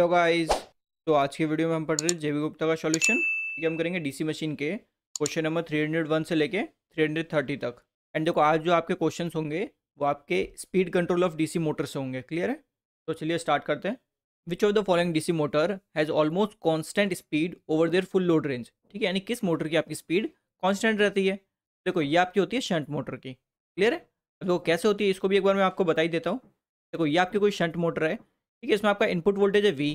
Hello guys तो आज की वीडियो में हम पढ़ रहे हैं जेवी गुप्ता का सॉल्यूशन ठीक हम करेंगे डीसी मशीन के question number three hundred one से लेके थर्टी तक एंड देखो आज जो आपके क्वेश्चन होंगे वो आपके speed control of DC motor से होंगे क्लियर है तो चलिए स्टार्ट करते हैं which of the following DC motor has almost constant speed over their full load range ठीक है यानी किस मोटर की आपकी स्पीड कॉन्स्टेंट रहती है देखो ये आपकी होती है शंट मोटर की क्लियर है देखो कैसे होती है इसको भी एक बार मैं आपको बता ही देता हूँ देखो ये आपकी कोई शंट मोटर है ठीक है इसमें आपका इनपुट वोल्टेज है वी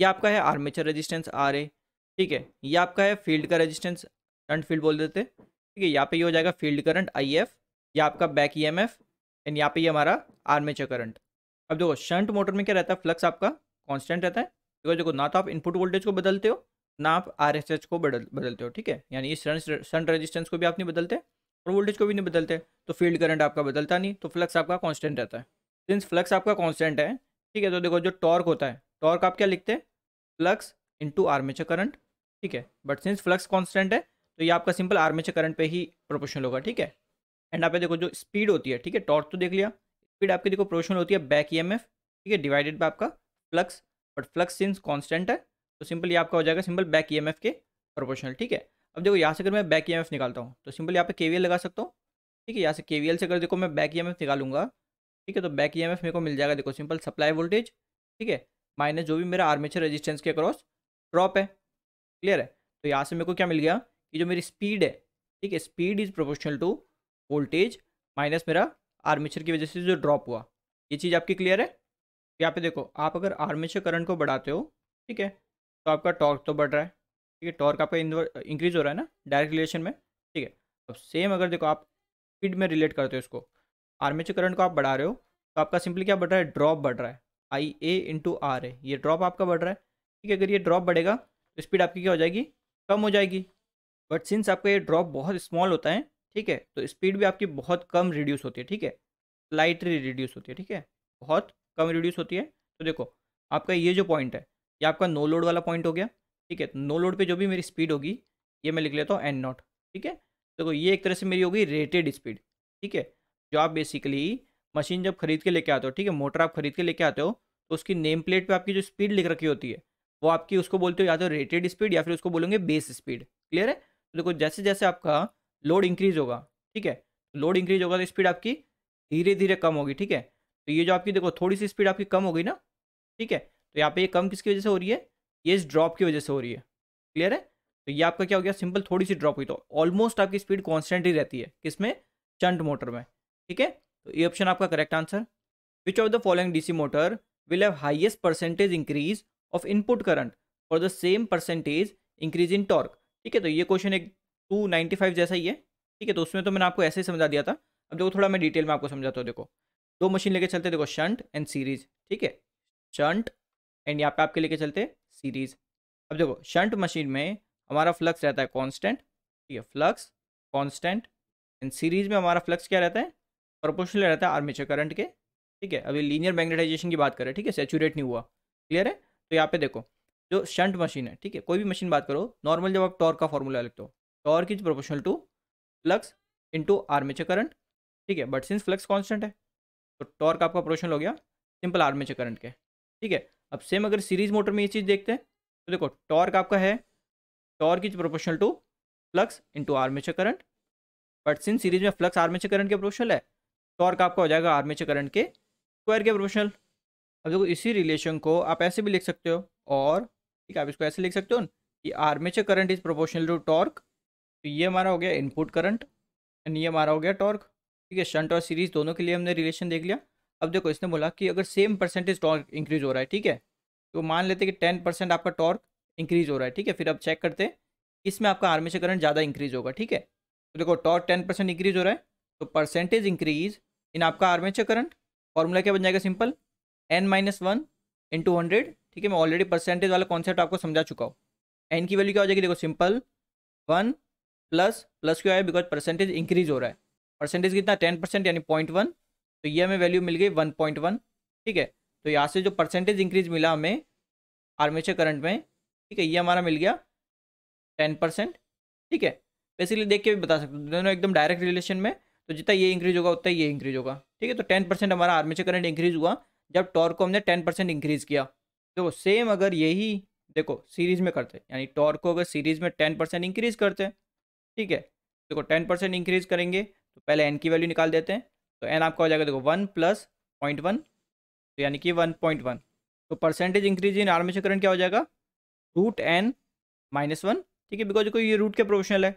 ये आपका है आर्मेचर रेजिस्टेंस आर ए ठीक है ये आपका है फील्ड का रेजिस्टेंस करंट फील्ड बोल देते ठीक है यहाँ पे ये हो जाएगा फील्ड करंट आई एफ या आपका back E M F and यहाँ पे ये हमारा आर्मेचर करंट अब देखो शंट मोटर में क्या रहता है फ्लक्स आपका कॉन्स्टेंट रहता है देखो तो देखो ना तो आप इनपुट वोल्टेज को बदलते हो ना आप आर एस एच को बदल बदलते हो ठीक है यानी इस शंट रेजिस्टेंस को भी आप नहीं बदलते और वोल्टेज को भी नहीं बदलते तो फील्ड करंट आपका बदलता नहीं तो फ्लक्स आपका कॉन्स्टेंट रहता है सिंस फ्लक्स आपका कॉन्स्टेंट है ठीक है तो देखो जो टॉर्क होता है टॉर्क आप क्या लिखते हैं फ्लक्स इंटू आर्मेचर करंट ठीक है बट सिंस फ्लक्स कॉन्स्टेंट है तो ये आपका सिंपल आर्मेचर करंट पे ही प्रोपोर्शनल होगा ठीक है एंड आप देखो जो स्पीड होती है ठीक है टॉर्क तो देख लिया स्पीड आपकी देखो प्रोपोर्शनल होती है बैक ई ठीक है डिवाइडेड बाय आपका flux but flux since constant है तो सिंपल ये आपका हो जाएगा सिंपल बैक ई के प्रोपोर्शनल ठीक है अब देखो यहाँ से अगर मैं बैक ई निकालता हूँ तो सिंपल यहाँ पे के लगा सकता हूँ ठीक है यहाँ से के से अगर देखो मैं बैक ई निकालूंगा ठीक है तो बैक ई मेरे को मिल जाएगा देखो सिंपल सप्लाई वोल्टेज ठीक है माइनस जो भी मेरा आर्मेचर रेजिस्टेंस के अक्रॉस ड्रॉप है क्लियर है तो यहाँ से मेरे को क्या मिल गया कि जो मेरी स्पीड है ठीक है speed is proportional to voltage minus मेरा आर्मेचर की वजह से जो ड्रॉप हुआ ये चीज़ आपकी क्लियर है तो यहाँ पे देखो आप अगर आर्मेचर करंट को बढ़ाते हो ठीक है तो आपका टॉर्क तो बढ़ रहा है ठीक है टॉर्क आपका इंक्रीज हो रहा है ना डायरेक्ट रिलेशन में ठीक है अब सेम अगर देखो आप स्पीड में रिलेट करते हो इसको आर्मेचर करंट को आप बढ़ा रहे हो तो आपका सिंपली क्या बढ़ रहा है ड्रॉप बढ़ रहा है आई ए इंटू आर ए ये ड्रॉप आपका बढ़ रहा है ठीक है अगर ये ड्रॉप बढ़ेगा तो स्पीड आपकी क्या हो जाएगी कम हो जाएगी बट सिंस आपका ये ड्रॉप बहुत स्मॉल होता है ठीक है तो स्पीड भी आपकी बहुत कम रिड्यूस होती है ठीक है लाइटली रिड्यूस होती है ठीक है बहुत कम रिड्यूस होती है तो देखो आपका ये जो पॉइंट है ये आपका नो लोड वाला पॉइंट हो गया ठीक है तो नो लोड पे जो भी मेरी स्पीड होगी ये मैं लिख लेता हूँ एन नॉट ठीक है देखो ये एक तरह से मेरी होगी रेटेड स्पीड ठीक है जो आप बेसिकली मशीन जब खरीद के लेके आते हो ठीक है मोटर आप खरीद के लेके आते हो तो उसकी नेम प्लेट पे आपकी जो स्पीड लिख रखी होती है वो आपकी उसको बोलते हो या तो रेटेड स्पीड या फिर उसको बोलेंगे बेस स्पीड क्लियर है तो देखो जैसे जैसे आपका लोड इंक्रीज होगा ठीक है लोड इंक्रीज होगा तो स्पीड आपकी धीरे धीरे कम होगी ठीक है तो ये जो आपकी देखो थोड़ी सी स्पीड आपकी कम हो गई ना ठीक है तो यहाँ पर ये कम किसकी वजह से हो रही है ये इस ड्रॉप की वजह से हो रही है क्लियर है तो ये आपका क्या हो गया सिंपल थोड़ी सी ड्रॉप हुई तो ऑलमोस्ट आपकी स्पीड कॉन्स्टेंट ही रहती है किसमें चंट मोटर में ठीक है तो ये ऑप्शन आपका correct answer which of the following DC motor will have highest percentage increase of input current for the same percentage increase in torque ठीक है तो ये क्वेश्चन एक टू नाइन्टी फाइव जैसा ही है ठीक है तो उसमें तो मैंने आपको ऐसे ही समझा दिया था अब देखो थोड़ा मैं डिटेल में आपको समझाता हूँ देखो दो मशीन लेके चलते देखो शंट एंड सीरीज ठीक है शंट एंड यहाँ पे आपके लेके चलते सीरीज अब देखो शंट मशीन में हमारा फ्लक्स रहता है कॉन्स्टेंट ठीक है फ्लक्स कॉन्स्टेंट एंड सीरीज में हमारा फ्लक्स क्या रहता है प्रोपोर्शनल रहता है आर्मेचर करंट के ठीक है अभी लीनियर मैग्नेटाइजेशन की बात करें ठीक है सेचूरेट नहीं हुआ क्लियर है तो यहाँ पे देखो जो शंट मशीन है ठीक है कोई भी मशीन बात करो नॉर्मल जब आप टॉर्क का फॉर्मूला लिखते हो torque is proportional to flux into armature current ठीक है बट सिंस फ्लक्स कॉन्स्टेंट है तो टॉर्क आपका प्रोपोर्शनल हो गया सिंपल आर्मेचर करंट के ठीक है अब सेम अगर सीरीज मोटर में ये चीज़ देखते हैं तो देखो टॉर्क आपका है torque is proportional to flux into armature current but since series में फ्लक्स आर्मेचर करंट के प्रोपोर्शनल है टॉर्क आपका हो जाएगा आर्मेचर करंट के स्क्वायर के प्रोपोर्शनल अब देखो इसी रिलेशन को आप ऐसे भी लिख सकते हो और ठीक है आप इसको ऐसे लिख सकते हो कि armature current is proportional to torque तो ये हमारा हो गया इनपुट करंट एंड ये हमारा हो गया टॉर्क ठीक है शंट और सीरीज दोनों के लिए हमने रिलेशन देख लिया अब देखो इसने बोला कि अगर सेम परसेंटेज टॉर्क इंक्रीज हो रहा है ठीक है तो मान लेते कि टेन परसेंट आपका टॉर्क इंक्रीज हो रहा है ठीक है फिर आप चेक करते हैं इसमें आपका आर्मेचर करंट ज़्यादा इंक्रीज होगा ठीक है तो देखो टॉर्क टेन परसेंट इंक्रीज हो रहा है तो परसेंटेज इंक्रीज इन आपका आर्मेचर करंट फॉर्मूला क्या बन जाएगा सिंपल एन माइनस वन इन टू हंड्रेड ठीक है मैं ऑलरेडी परसेंटेज वाला कॉन्सेप्ट आपको समझा चुका हूँ एन की वैल्यू क्या हो जाएगी देखो सिंपल वन प्लस प्लस क्यों आया बिकॉज परसेंटेज इंक्रीज हो रहा है परसेंटेज कितना टेन परसेंट यानी पॉइंट वन तो ये हमें वैल्यू मिल गई वन पॉइंट वन ठीक है तो यहाँ से जो परसेंटेज इंक्रीज मिला हमें आर्मेचर करंट में ठीक है ये हमारा मिल गया टेन परसेंट ठीक है बेसिकली देख के भी बता सकते हो दोनों एकदम डायरेक्ट रिलेशन में तो जितना ये इंक्रीज होगा उतना ये इंक्रीज होगा ठीक है तो टेन परसेंट हमारा आर्मेचर करंट इंक्रीज हुआ जब टॉर्क को हमने टेन परसेंट इंक्रीज किया देखो तो सेम अगर यही देखो सीरीज में करते यानी टॉर्क को अगर सीरीज में टेन परसेंट इंक्रीज करते ठीक है देखो टेन परसेंट इंक्रीज करेंगे तो पहले एन की वैल्यू निकाल देते हैं तो एन आपका हो जाएगा देखो वन प्लस पॉइंट वन तो यानी कि वन पॉइंट वन तो percentage increase in armature current क्या हो जाएगा रूट एन माइनस वन ठीक है बिकॉज कोई ये रूट के प्रोफेशनल है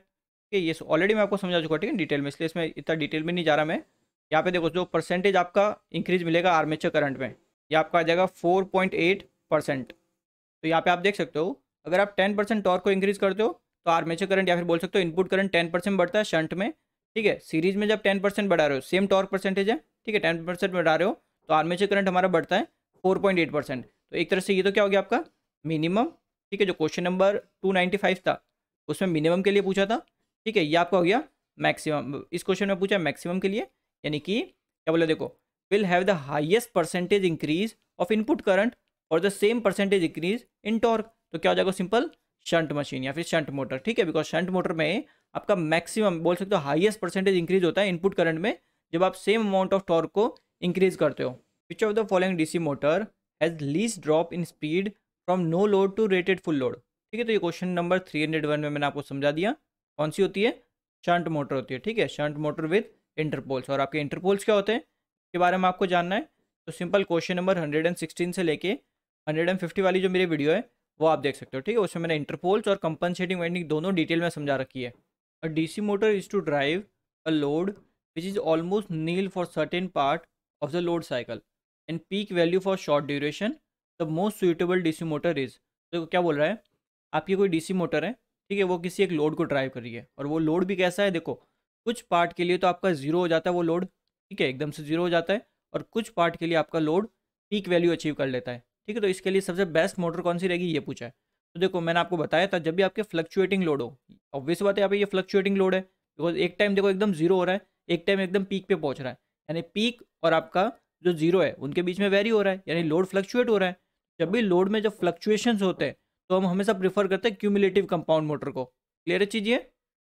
ठीक है ये ऑलरेडी मैं आपको समझा चुका ठीक है डिटेल में इसलिए इसमें इतना डिटेल में नहीं जा रहा मैं यहाँ पे देखो जो परसेंटेज आपका इंक्रीज मिलेगा आर्मेचर करंट में ये आपका आ जाएगा फोर पॉइंट एट परसेंट तो यहाँ पे आप देख सकते हो अगर आप टेन परसेंट टॉर्क को इंक्रीज करते हो तो आर्मेचर करंट या फिर बोल सकते हो इनपुट करंट टेन परसेंट बढ़ता है शंट में ठीक है सीरीज में जब टेन परसेंट बढ़ा रहे हो सेम टॉर्क परसेंटेज है ठीक है टेन परसेंट बढ़ा रहे हो तो आर्मेचर करंट हमारा बढ़ता है फोर पॉइंट एट परसेंट तो एक तरह से ये तो क्या हो गया आपका मिनिमम ठीक है जो question number two ninety five था उसमें मिनिमम के लिए पूछा था ठीक है ये आपका हो गया मैक्सिमम इस क्वेश्चन में पूछा मैक्सिमम के लिए यानी कि क्या बोला देखो will have the highest percentage increase of input current और the same percentage increase in torque तो क्या हो जाएगा सिंपल शंट मशीन या फिर शंट मोटर ठीक है बिकॉज शंट मोटर में आपका मैक्सिमम बोल सकते हो हाइएस्ट परसेंटेज इंक्रीज होता है इनपुट करंट में जब आप सेम अमाउंट ऑफ टॉर्क को इंक्रीज करते हो which of the following DC motor has least drop in speed from no load to rated full load ठीक है तो ये question number three hundred one में मैंने आपको समझा दिया कौन सी होती है शंट मोटर होती है ठीक है शंट मोटर विद इंटरपोल्स और आपके इंटरपोल्स क्या होते हैं इसके बारे में आपको जानना है तो simple question number hundred and sixteen से लेके हंड्रेड एंड फिफ्टी वाली जो मेरी वीडियो है वो आप देख सकते हो ठीक है उसमें मैंने इंटरपोल्स और कंपनसेटिंग वाइंडिंग दोनों डिटेल में समझा रखी है a DC motor is to drive a load which is almost nil for certain part of the load cycle and peak value for short duration the most suitable C motor is तो क्या बोल रहा है आपकी कोई सी motor है ठीक है वो किसी एक लोड को ड्राइव कर रही है और वो लोड भी कैसा है देखो कुछ पार्ट के लिए तो आपका जीरो हो जाता है वो लोड ठीक है एकदम से जीरो हो जाता है और कुछ पार्ट के लिए आपका लोड पीक वैल्यू अचीव कर लेता है ठीक है तो इसके लिए सबसे बेस्ट मोटर कौन सी रहेगी ये पूछा है तो देखो मैंने आपको बताया था जब भी आपके फ्लक्चुएटिंग लोड हो ऑब्वियस बात है यहाँ पे ये फ्लक्चुएटिंग लोड है बिकॉज एक टाइम देखो एकदम जीरो हो रहा है एक टाइम एकदम पीक पे पहुंच रहा है यानी पीक और आपका जो जीरो है उनके बीच में वेरी हो रहा है यानी लोड फ्लक्चुएट हो रहा है जब भी लोड में जब फ्लक्चुएशन होते हैं तो हम हमेशा प्रीफर करते हैं क्यूमुलेटिव कंपाउंड मोटर को क्लियर है ये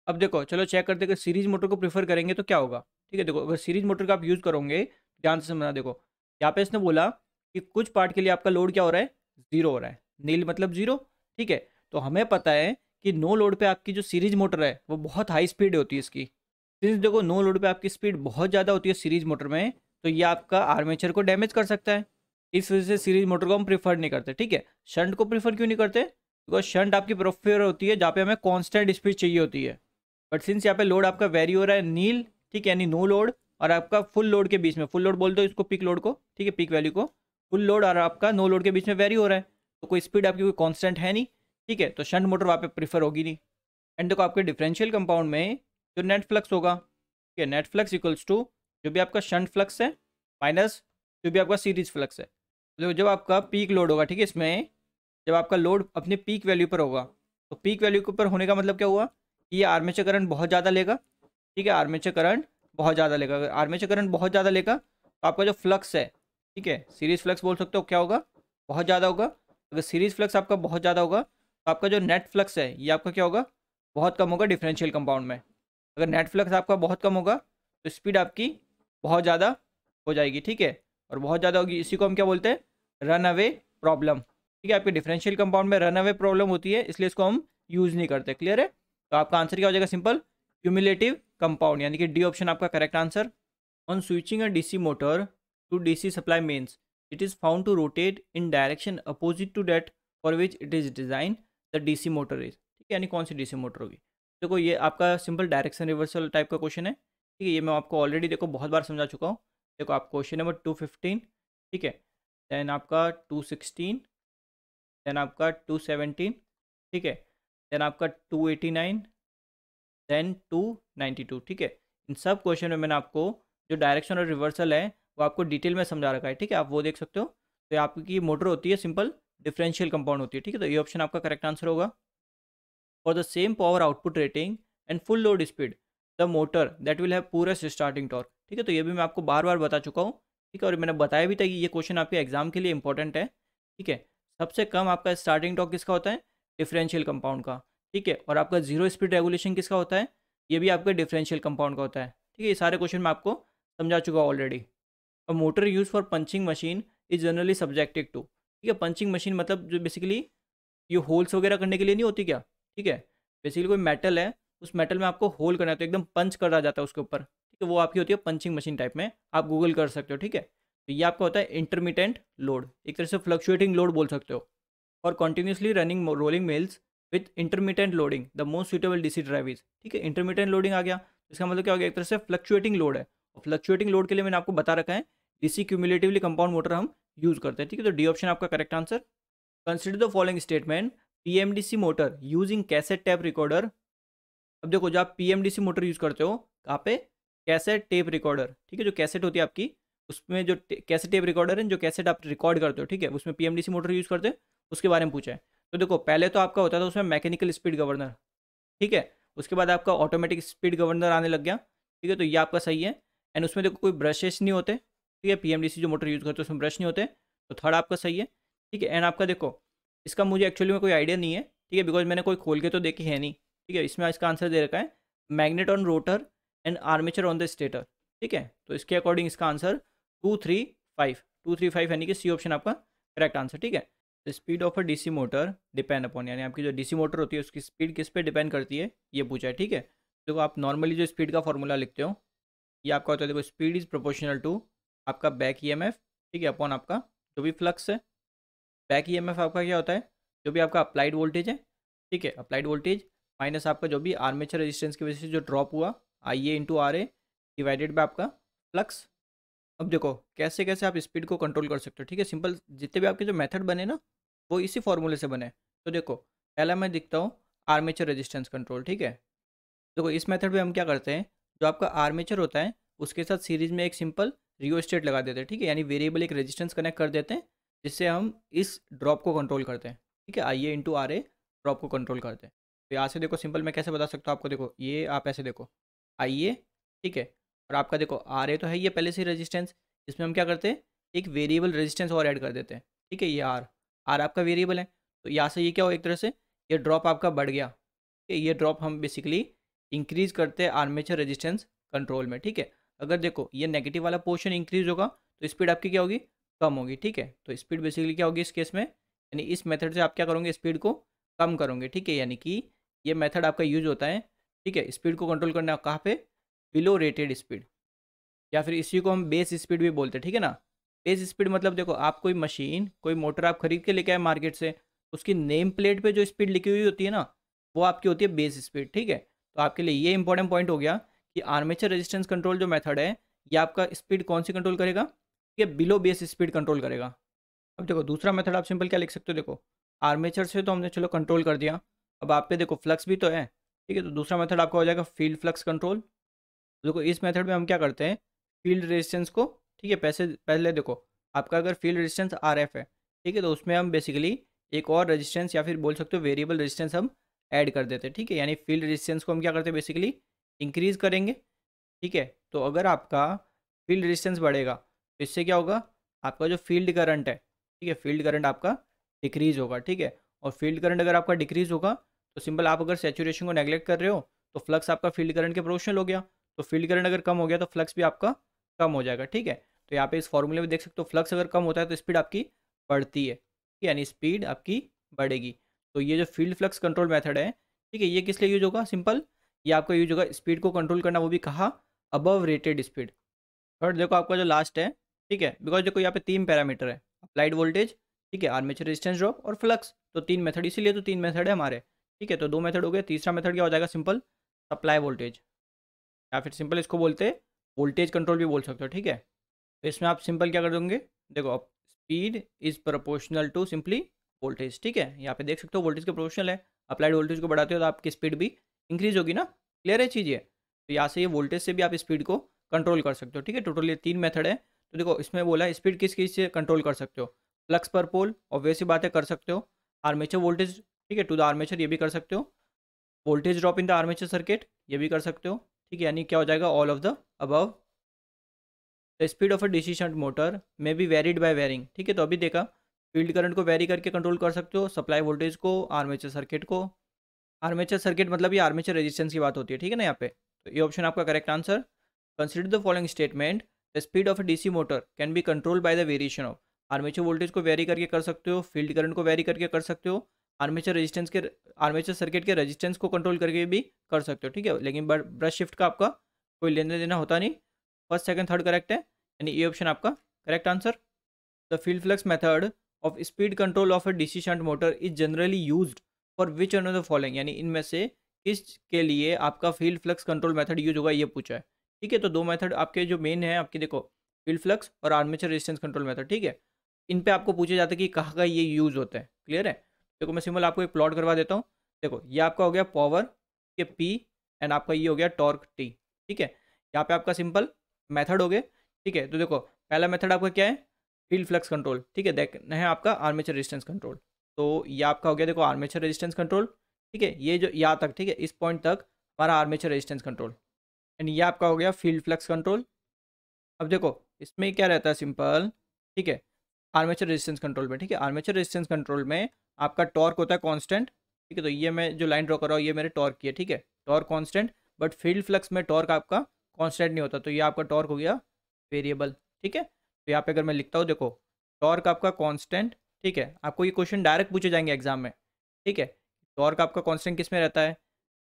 अब देखो चलो चेक करते हैं सीरीज मोटर को प्रीफर करेंगे तो क्या होगा ठीक है देखो अगर सीरीज मोटर का आप यूज़ करोगे ध्यान से समझना देखो यहाँ पे इसने बोला कि कुछ पार्ट के लिए आपका लोड क्या हो रहा है जीरो हो रहा है नील मतलब जीरो ठीक है तो हमें पता है कि नो लोड पर आपकी जो सीरीज मोटर है वो बहुत हाई स्पीड होती है इसकी सीरीज देखो नो लोड पर आपकी स्पीड बहुत ज़्यादा होती है सीरीज मोटर में तो ये आपका आर्मेचर को डैमेज कर सकता है इस वजह से सीरीज मोटर को हम प्रीफर नहीं करते ठीक है शंट को प्रीफर क्यों नहीं करते बिकॉज शंट आपकी प्रोफेयर होती है जहाँ पे हमें कॉन्स्टेंट स्पीड चाहिए होती है बट सिंस यहाँ पे लोड आपका वेरी हो रहा है नील ठीक है यानी नो लोड और आपका फुल लोड के बीच में फुल लोड बोल दो इसको पिक लोड को ठीक है पिक वैल्यू को फुल लोड और आपका नो लोड के बीच में वेरी हो रहा है तो कोई स्पीड आपकी कोई कॉन्स्टेंट है नहीं ठीक है तो शंट मोटर वहाँ पर प्रीफर होगी नहीं एंड देखो आपके डिफरेंशियल कंपाउंड में जो नेट फ्लक्स होगा ठीक है नेट फ्लक्स इक्वल्स टू जो भी आपका शंट फ्लक्स है माइनस जो भी आपका सीरीज फ्लक्स है मतलब जब आपका पीक लोड होगा ठीक है इसमें जब आपका लोड अपने पीक वैल्यू पर होगा तो पीक वैल्यू के ऊपर होने का मतलब क्या हुआ कि ये आर्मेचर करंट बहुत ज़्यादा लेगा ठीक है आर्मेचर करंट बहुत ज़्यादा लेगा अगर आर्मेचर करंट बहुत ज़्यादा लेगा तो आपका जो फ्लक्स है ठीक है सीरीज फ्लक्स बोल सकते हो क्या होगा बहुत ज़्यादा होगा अगर सीरीज फ्लक्स आपका बहुत ज़्यादा होगा तो आपका जो नेट फ्लक्स है ये आपका क्या होगा बहुत कम होगा डिफरेंशियल कंपाउंड में अगर नेट फ्लक्स आपका बहुत कम होगा तो स्पीड आपकी बहुत ज़्यादा हो जाएगी ठीक है और बहुत ज़्यादा होगी इसी को हम क्या बोलते हैं रन अवे प्रॉब्लम ठीक है आपके डिफरेंशियल कंपाउंड में रन अवे प्रॉब्लम होती है इसलिए इसको हम यूज़ नहीं करते क्लियर है तो आपका आंसर क्या हो जाएगा सिंपल क्यूमुलेटिव कंपाउंड यानी कि डी ऑप्शन आपका correct answer on switching a DC motor to DC supply mains it is found to rotate in direction opposite to that for which it is designed the DC motor is ठीक है यानी कौन सी DC motor होगी देखो ये आपका simple direction reversal type का question है ठीक है ये मैं आपको ऑलरेडी देखो बहुत बार समझा चुका हूँ देखो आप क्वेश्चन नंबर टू फिफ्टीन ठीक है देन आपका टू सिक्सटीन देन आपका टू सेवेंटीन ठीक है देन आपका two eighty nine then two ninety two ठीक है इन सब क्वेश्चन में मैंने आपको जो डायरेक्शन और रिवर्सल है वो आपको डिटेल में समझा रखा है ठीक है आप वो देख सकते हो तो आपकी मोटर होती है सिंपल डिफरेंशियल कंपाउंड होती है ठीक है तो ये ऑप्शन आपका करेक्ट आंसर होगा for the same power output rating and full load speed the motor that will have poorest starting torque ठीक है तो ये भी मैं आपको बार बार बता चुका हूँ ठीक है और मैंने बताया भी था कि ये क्वेश्चन आपके एग्जाम के लिए इंपॉर्टेंट है ठीक है सबसे कम आपका स्टार्टिंग टॉक किसका होता है डिफरेंशियल कंपाउंड का ठीक है और आपका जीरो स्पीड रेगुलेशन किसका होता है ये भी आपका डिफरेंशियल कंपाउंड का होता है ठीक है ये सारे क्वेश्चन मैं आपको समझा चुका हूँ ऑलरेडी और motor use for punching machine is generally subjective to ठीक है पंचिंग मशीन मतलब जो बेसिकली ये होल्स वगैरह करने के लिए नहीं होती क्या ठीक है बेसिकली कोई मेटल है उस मेटल में आपको होल करना है तो एकदम पंच करा जाता है उसके ऊपर तो वो आपकी होती है पंचिंग मशीन टाइप में आप गूगल कर सकते हो ठीक है तो ये आपका होता है इंटरमीडियंट लोड एक तरह से फ्लक्चुएटिंग लोड बोल सकते हो और continuously running rolling mills with intermittent loading the most suitable DC drive is ठीक है इंटरमीडियंट लोडिंग आ गया तो इसका मतलब क्या हो गया एक तरह से फ्लक्चुएटिंग लोड है और फ्लक्चुएटिंग लोड के लिए मैंने आपको बता रखा है डीसी क्यूमुलेटिवली कंपाउंड मोटर हम यूज़ करते हैं ठीक है तो डी ऑप्शन आपका correct answer consider the following statement PMDC motor using cassette tape recorder अब देखो जो आप पीएमडीसी मोटर यूज़ करते हो कहाँ पे कैसेट टेप रिकॉर्डर ठीक है जो कैसेट होती है आपकी उसमें जो कैसे टेप रिकॉर्डर है जो कैसेट आप रिकॉर्ड करते हो ठीक है उसमें पीएमडीसी मोटर यूज़ करते हो उसके बारे में पूछा है तो देखो पहले तो आपका होता था उसमें मैकेनिकल स्पीड गवर्नर ठीक है उसके बाद आपका ऑटोमेटिक स्पीड गवर्नर आने लग गया ठीक है तो ये आपका सही है एंड उसमें देखो कोई ब्रशेस नहीं होते ठीक है पी जो मोटर यूज़ करते हो उसमें ब्रश नहीं होते तो थर्ड आपका सही है ठीक है एंड आपका देखो इसका मुझे एक्चुअली में कोई आइडिया नहीं है ठीक है बिकॉज मैंने कोई खोल के तो देखी है नहीं ठीक है इसमें इसका आंसर दे रखा है magnet on rotor and armature on the stator ठीक है तो इसके अकॉर्डिंग इसका answer two three five two three five यानी कि सी ऑप्शन आपका करेक्ट आंसर ठीक है speed of a DC motor depend upon यानी आपकी जो डीसी मोटर होती है उसकी स्पीड किस पे डिपेंड करती है ये पूछा है ठीक है तो आप नॉर्मली जो स्पीड का फॉर्मूला लिखते हो ये आपका होता है देखो स्पीड इज प्रोपोर्शनल टू आपका बैक ई ठीक है अपॉन आपका जो भी फ्लक्स है बैक ई आपका क्या होता है जो भी आपका अप्लाइड वोल्टेज है ठीक है अप्लाइड वोल्टेज माइनस आपका जो भी आर्मेचर रेजिस्टेंस की वजह से जो ड्रॉप हुआ I A into R A divided by आपका फ्लक्स अब देखो कैसे कैसे आप स्पीड को कंट्रोल कर सकते हो ठीक है सिंपल जितने भी आपके जो मेथड बने ना वो इसी फॉर्मूले से बने तो देखो पहला मैं दिखता हूँ आर्मेचर रेजिस्टेंस कंट्रोल ठीक है देखो इस मेथड में हम क्या करते हैं जो आपका आर्मेचर होता है उसके साथ सीरीज में एक सिंपल रियो स्टेट लगा देते हैं ठीक है यानी वेरिएबल एक रेजिस्टेंस कनेक्ट कर देते हैं जिससे हम इस ड्रॉप को कंट्रोल करते हैं ठीक है I A into R A drop को कंट्रोल करते हैं तो यहाँ से देखो सिंपल मैं कैसे बता सकता हूँ आपको देखो ये आप ऐसे देखो आई ए ठीक है और आपका देखो आर ए तो है ये पहले से रजिस्टेंस इसमें हम क्या करते हैं एक वेरिएबल रजिस्टेंस और ऐड कर देते हैं ठीक है ये आर आर आपका वेरिएबल है तो यहाँ से ये क्या हो एक तरह से ये ड्रॉप आपका बढ़ गया ठीक है ये ड्रॉप हम बेसिकली इंक्रीज करते हैं आर्मेचर रजिस्टेंस कंट्रोल में ठीक है अगर देखो ये नेगेटिव वाला पोर्शन इंक्रीज होगा तो स्पीड आपकी क्या होगी कम होगी ठीक है तो स्पीड बेसिकली क्या होगी इस केस में यानी इस मेथड से आप क्या करोगे स्पीड को कम करोगे ठीक है यानी कि ये मेथड आपका यूज होता है ठीक है स्पीड को कंट्रोल करना कहाँ पे बिलो रेटेड स्पीड या फिर इसी को हम बेस स्पीड भी बोलते हैं ठीक है ना बेस स्पीड मतलब देखो आप कोई मशीन कोई मोटर आप खरीद के लेके आए मार्केट से उसकी नेम प्लेट पे जो स्पीड लिखी हुई होती है ना वो आपकी होती है बेस स्पीड ठीक है तो आपके लिए ये इंपॉर्टेंट पॉइंट हो गया कि आर्मेचर रेजिस्टेंस कंट्रोल जो मेथड है ये आपका स्पीड कौन सी कंट्रोल करेगा ये बिलो बेस स्पीड कंट्रोल करेगा अब देखो दूसरा मेथड आप सिंपल क्या लिख सकते हो देखो आर्मेचर से तो हमने चलो कंट्रोल कर दिया अब आप पे देखो फ्लक्स भी तो है ठीक है तो दूसरा मेथड आपका हो जाएगा फील्ड फ्लक्स कंट्रोल तो देखो इस मेथड में हम क्या करते हैं फील्ड रेजिस्टेंस को ठीक है पैसे पहले देखो आपका अगर फील्ड रेजिस्टेंस आर है ठीक है तो उसमें हम बेसिकली एक और रजिस्टेंस या फिर बोल सकते हो वेरिएबल रजिस्टेंस हम ऐड कर देते हैं ठीक है यानी फील्ड रजिस्टेंस को हम क्या करते हैं बेसिकली इंक्रीज़ करेंगे ठीक है तो अगर आपका फील्ड रजिस्टेंस बढ़ेगा तो इससे क्या होगा आपका जो फील्ड करंट है ठीक है फील्ड करंट आपका डिक्रीज़ होगा ठीक है और फील्ड करंट अगर आपका डिक्रीज़ होगा तो सिंपल आप अगर सेचुरेशन को नेग्लेक्ट कर रहे हो तो फ्लक्स आपका फील्ड करंट के प्रोशनल हो गया तो फील्ड करंट अगर कम हो गया तो फ्लक्स भी आपका कम हो जाएगा ठीक है तो यहाँ पे इस फॉर्मूले में देख सकते हो फ्लक्स अगर कम होता है तो स्पीड आपकी बढ़ती है ठीक है यानी स्पीड आपकी बढ़ेगी तो ये जो फील्ड फ्लक्स कंट्रोल मेथड है ठीक है ये किस लिए यूज होगा सिंपल ये आपका यूज होगा स्पीड को कंट्रोल करना वो भी कहा अबव रेटेड स्पीड थर्ड देखो आपका जो लास्ट है ठीक है बिकॉज देखो यहाँ पे तीन पैरामीटर है अप्लाइड वोल्टेज ठीक है आर्मेचर रेजिस्टेंस ड्रॉप और फ्लक्स तो तीन मेथड इसीलिए तो तीन मेथड है हमारे ठीक है तो दो मेथड हो गए तीसरा मेथड क्या हो जाएगा सिंपल सप्लाई वोल्टेज या फिर सिंपल इसको बोलते हैं वोल्टेज कंट्रोल भी बोल सकते हो ठीक है तो इसमें आप सिंपल क्या कर दोगे देखो आप speed is proportional to simply voltage ठीक है यहाँ पे देख सकते हो वोल्टेज के प्रोपोर्शनल है अप्लाइड वोल्टेज को बढ़ाते हो तो आपकी स्पीड भी इंक्रीज होगी ना क्लियर है चीज़ ये तो यहाँ से ये वोल्टेज से भी आप स्पीड को कंट्रोल कर सकते हो ठीक है टोटल ये तीन मेथड है तो देखो इसमें बोला स्पीड किस किस से कंट्रोल कर सकते हो फ्लक्स पर पोल ऑब्वियस बातें कर सकते हो आर्मेचर वोल्टेज ठीक है टू द आर्मेचर ये भी कर सकते हो voltage drop in the armature circuit ये भी कर सकते हो ठीक है यानी क्या हो जाएगा all of the above the speed of a DC shunt motor may be varied by varying ठीक है तो अभी देखा फील्ड करंट को वेरी करके कंट्रोल कर सकते हो सप्लाई वोल्टेज को आर्मेचर सर्किट को आर्मेचर सर्किट मतलब ये आर्मेचर रेजिस्टेंस की बात होती है ठीक है ना यहाँ पे तो ये ऑप्शन आपका correct answer consider the following statement the speed of DC motor can be control by the variation of armature voltage को वेरी करके कर सकते हो फील्ड करंट को वेरी करके कर सकते हो आर्मेचर रेजिस्टेंस के आर्मेचर सर्किट के रेजिस्टेंस को कंट्रोल करके भी कर सकते हो ठीक है लेकिन ब्रश शिफ्ट का आपका कोई लेने देना होता नहीं फर्स्ट सेकंड थर्ड करेक्ट है यानी ये ऑप्शन आपका correct answer the field flux method of speed control of a DC shunt motor is generally use for which one the following यानी इनमें से के लिए आपका field flux control method use होगा ये पूछा है ठीक है तो दो मैथड आपके जो मेन है आपके देखो फील्ड फ्लक्स और आर्मेचर रेजिस्टेंस कंट्रोल मैथड ठीक है इन पर आपको पूछा जाता है कि कहाँ का ये यूज़ होता है क्लियर है देखो मैं सिंबल आपको एक प्लॉट करवा देता हूँ देखो ये आपका हो गया पावर के पी एंड आपका ये हो गया टॉर्क टी ठीक है यहाँ पे आपका सिंपल मेथड हो गया ठीक है तो देखो पहला मेथड आपका क्या है फील्ड फ्लक्स कंट्रोल ठीक है देखना है आपका आर्मेचर रेजिस्टेंस कंट्रोल तो ये आपका हो गया देखो आर्मेचर रेजिस्टेंस कंट्रोल ठीक है ये जो यहाँ तक ठीक है इस पॉइंट तक हमारा आर्मेचर रेजिस्टेंस कंट्रोल एंड ये आपका हो गया फील्ड फ्लक्स कंट्रोल अब देखो इसमें क्या रहता है सिंपल ठीक है आर्मेचर रेजिस्टेंस कंट्रोल में ठीक है आर्मेचर रेजिस्टेंस कंट्रोल में आपका टॉर्क होता है कॉन्स्टेंट ठीक है तो ये मैं जो लाइन ड्रॉ कर रहा हूँ ये मेरे टॉर्क की है ठीक है torque constant but field flux में टॉर्क आपका कॉन्स्टेंट नहीं होता तो ये आपका टॉर्क हो गया वेरिएबल ठीक है तो यहाँ पे अगर मैं लिखता हूँ देखो टॉर्क आपका कॉन्स्टेंट ठीक है आपको ये क्वेश्चन डायरेक्ट पूछे जाएंगे एग्जाम में ठीक है टॉर्क आपका कॉन्स्टेंट किस में रहता है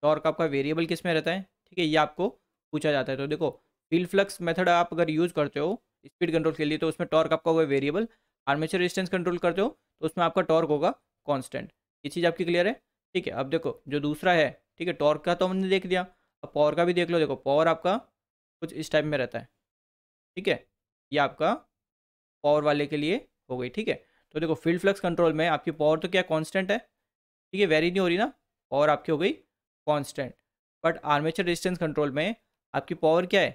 टॉर्क आपका वेरिएबल किस में रहता है ठीक है ये आपको पूछा जाता है तो देखो फील्ड फ्लक्स मेथड आप अगर यूज़ करते हो स्पीड कंट्रोल के लिए तो उसमें टॉर्क आपका हुआ वेरिएबल आर्मेचर डिस्टेंस कंट्रोल करते हो तो उसमें आपका टॉर्क होगा कॉन्स्टेंट ये चीज़ आपकी क्लियर है ठीक है अब देखो जो दूसरा है ठीक है टॉर्क का तो हमने देख दिया अब पावर का भी देख लो देखो पावर आपका कुछ इस टाइप में रहता है ठीक है ये आपका पावर वाले के लिए हो गई ठीक है तो देखो फील्ड फ्लक्स कंट्रोल में आपकी पावर तो क्या कांस्टेंट है ठीक है वेरी नहीं हो रही ना पावर आपकी हो गई constant but armature resistance control में आपकी पावर क्या है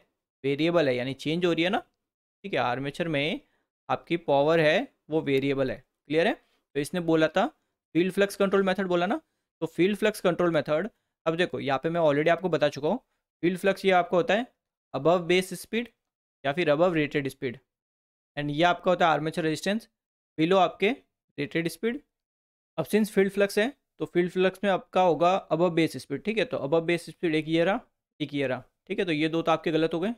वेरिएबल है यानी चेंज हो रही है ना ठीक है आर्मेचर में आपकी पावर है वो वेरिएबल है क्लियर है तो इसने बोला था फील्ड फ्लक्स कंट्रोल मेथड बोला ना तो फील्ड फ्लक्स कंट्रोल मेथड अब देखो यहाँ पे मैं ऑलरेडी आपको बता चुका हूँ फील्ड फ्लक्स ये आपका होता है अबव बेस स्पीड या फिर अबव रेटेड स्पीड एंड ये आपका होता है आर्मेचर रेजिस्टेंस बिलो आपके रेटेड स्पीड अब सिंस फील्ड फ्लक्स है तो फील्ड फ्लक्स में आपका होगा अबव बेस स्पीड ठीक है तो अबव बेस स्पीड एक ईयर एक ईयर ठीक है तो ये दो तो आपके गलत हो गए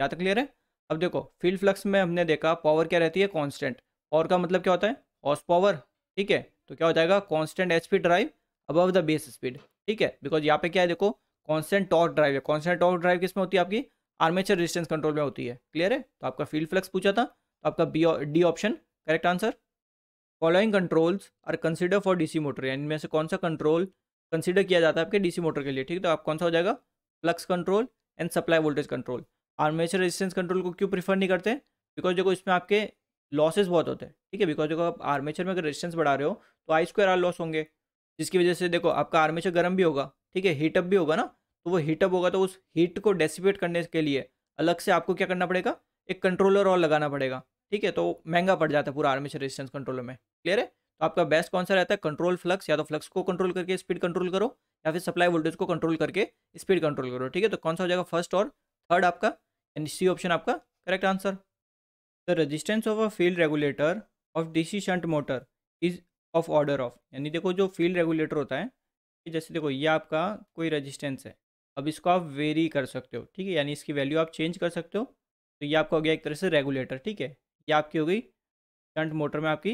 याद तक क्लियर है अब देखो फील्ड फ्लक्स में हमने देखा पावर क्या रहती है कॉन्स्टेंट पावर का मतलब क्या होता है हॉर्स पावर ठीक है तो क्या हो जाएगा constant H drive above the base speed ठीक है बिकॉज यहाँ पे क्या है देखो कॉन्स्टेंट टॉर्क ड्राइव है कॉन्स्टेंट टॉर्क ड्राइव किस में होती है आपकी आर्मेचर रिस्टेंस कंट्रोल में होती है क्लियर है तो आपका फील्ड फ्लक्स पूछा था तो आपका B D option correct answer following controls are consider for DC motor यानी इनमें से कौन सा कंट्रोल कंसिडर किया जाता है आपके डीसी मोटर के लिए ठीक है तो आप कौन सा हो जाएगा flux control and supply voltage control armature resistance control को क्यों प्रीफर नहीं करते बिकॉज देखो इसमें आपके लॉसेज बहुत होते हैं ठीक है बिकॉज देखो आप आर्मेचर में अगर रेजिस्टेंस बढ़ा रहे हो तो आई स्क्वायर आर लॉस होंगे जिसकी वजह से देखो आपका आर्मेचर गर्म भी होगा ठीक है हीटअप भी होगा ना तो वो हीटअप होगा तो उस हीट को डेसिपेट करने के लिए अलग से आपको क्या करना पड़ेगा एक कंट्रोलर और लगाना पड़ेगा ठीक है तो महंगा पड़ जाता है पूरा आर्मेचर रेजिस्टेंस कंट्रोलर में क्लियर है तो आपका बेस्ट कौन सा रहता है कंट्रोल फ्लक्स या तो फ्लक्स को कंट्रोल करके स्पीड कंट्रोल करो या फिर सप्लाई वोल्टेज को कंट्रोल करके स्पीड कंट्रोल करो ठीक है तो कौन सा हो जाएगा फर्स्ट और थर्ड आपका एंड सी ऑप्शन आपका correct answer the resistance of a field regulator of DC shunt motor is of order of यानी देखो जो फील्ड रेगुलेटर होता है जैसे देखो ये आपका कोई रजिस्टेंस है अब इसको आप वेरी कर सकते हो ठीक है यानी इसकी वैल्यू आप चेंज कर सकते हो तो ये आपका हो गया एक तरह से रेगुलेटर ठीक है ये आपकी हो गई शंट मोटर में आपकी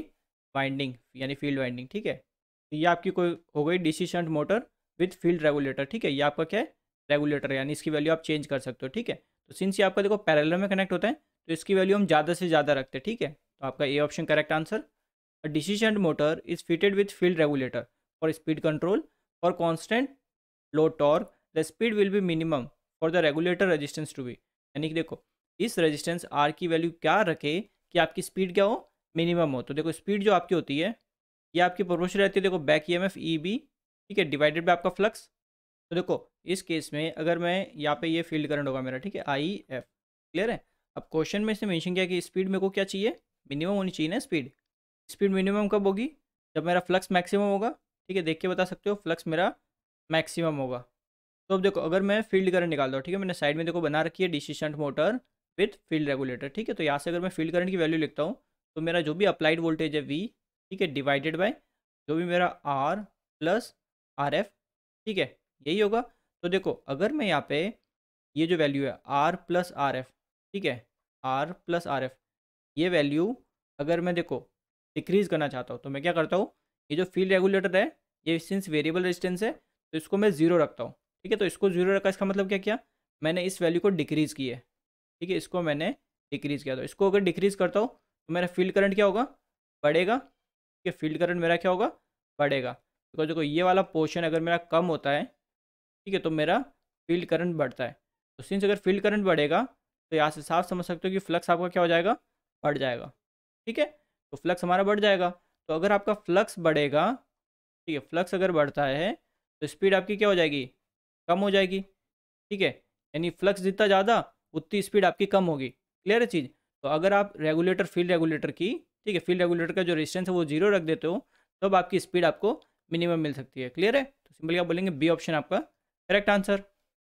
वाइंडिंग यानी फील्ड वाइंडिंग ठीक है तो ये आपकी कोई हो गई DC shunt motor with field regulator ठीक है ये आपका क्या है रेगुलेटर यानी इसकी वैल्यू आप चेंज कर सकते हो ठीक है तो सिंस ये आपका देखो पैरेलल में कनेक्ट होता है तो इसकी वैल्यू हम ज़्यादा से ज़्यादा रखते हैं ठीक है तो आपका A option correct answer a DC shunt motor is fitted with field regulator for speed control for constant low torque the speed will be minimum for the regulator resistance to be यानी कि देखो इस रजिस्टेंस आर की value क्या रखे कि आपकी speed क्या हो मिनिमम हो तो देखो स्पीड जो आपकी होती है ये आपकी प्रोपोर्शन रहती है देखो back E M F E B ठीक है डिवाइडेड बाय आपका फ्लक्स तो देखो इस केस में अगर मैं यहाँ पे ये फील्ड करंट होगा मेरा ठीक है आई एफ क्लियर है अब क्वेश्चन में इसने मेंशन किया कि स्पीड मेरे को क्या चाहिए मिनिमम होनी चाहिए ना स्पीड स्पीड मिनिमम कब होगी जब मेरा फ्लक्स मैक्सिमम होगा ठीक है देख के बता सकते हो फ्लक्स मेरा मैक्सिमम होगा तो अब देखो अगर मैं फील्ड करंट निकाल दूँ ठीक है मैंने साइड में देखो बना रखी है DC shunt motor with field regulator ठीक है तो यहाँ से अगर मैं फील्ड करंट की वैल्यू लिखता हूँ तो मेरा जो भी अप्लाइड वोल्टेज है वी ठीक है डिवाइडेड बाय जो भी मेरा आर प्लस आर एफ ठीक है यही होगा तो देखो अगर मैं यहाँ पे ये जो वैल्यू है आर प्लस आर एफ ठीक है आर प्लस आर एफ ये वैल्यू अगर मैं देखो डिक्रीज करना चाहता हूँ तो मैं क्या करता हूँ ये जो फील्ड रेगुलेटर है ये सिंस वेरिएबल रेजिस्टेंस है तो इसको मैं ज़ीरो रखता हूँ ठीक है तो इसको ज़ीरो रखा इसका मतलब क्या किया मैंने इस वैल्यू को डिक्रीज़ की है ठीक है इसको मैंने डिक्रीज़ किया तो इसको अगर डिक्रीज़ करता हूँ तो मेरा फील्ड करंट क्या होगा बढ़ेगा ठीक है फील्ड करंट मेरा क्या होगा बढ़ेगा बिकॉज देखो ये वाला पोर्शन अगर मेरा कम होता है ठीक है तो मेरा फील्ड करंट बढ़ता है तो सिंस अगर फील्ड करंट बढ़ेगा तो यहाँ से साफ समझ सकते हो कि फ्लक्स आपका क्या हो जाएगा बढ़ जाएगा ठीक है तो फ्लक्स हमारा बढ़ जाएगा तो अगर आपका फ्लक्स बढ़ेगा ठीक है फ्लक्स अगर बढ़ता है तो स्पीड आपकी क्या हो जाएगी कम हो जाएगी ठीक है यानी फ्लक्स जितना ज़्यादा उतनी स्पीड आपकी कम होगी क्लियर है चीज़ तो अगर आप रेगुलेटर फील्ड रेगुलेटर की ठीक है फील्ड रेगुलेटर का जो रेजिस्टेंस है वो जीरो रख देते हो तब आपकी स्पीड आपको मिनिमम मिल सकती है क्लियर है तो सिंपली आप बोलेंगे बी ऑप्शन आपका correct answer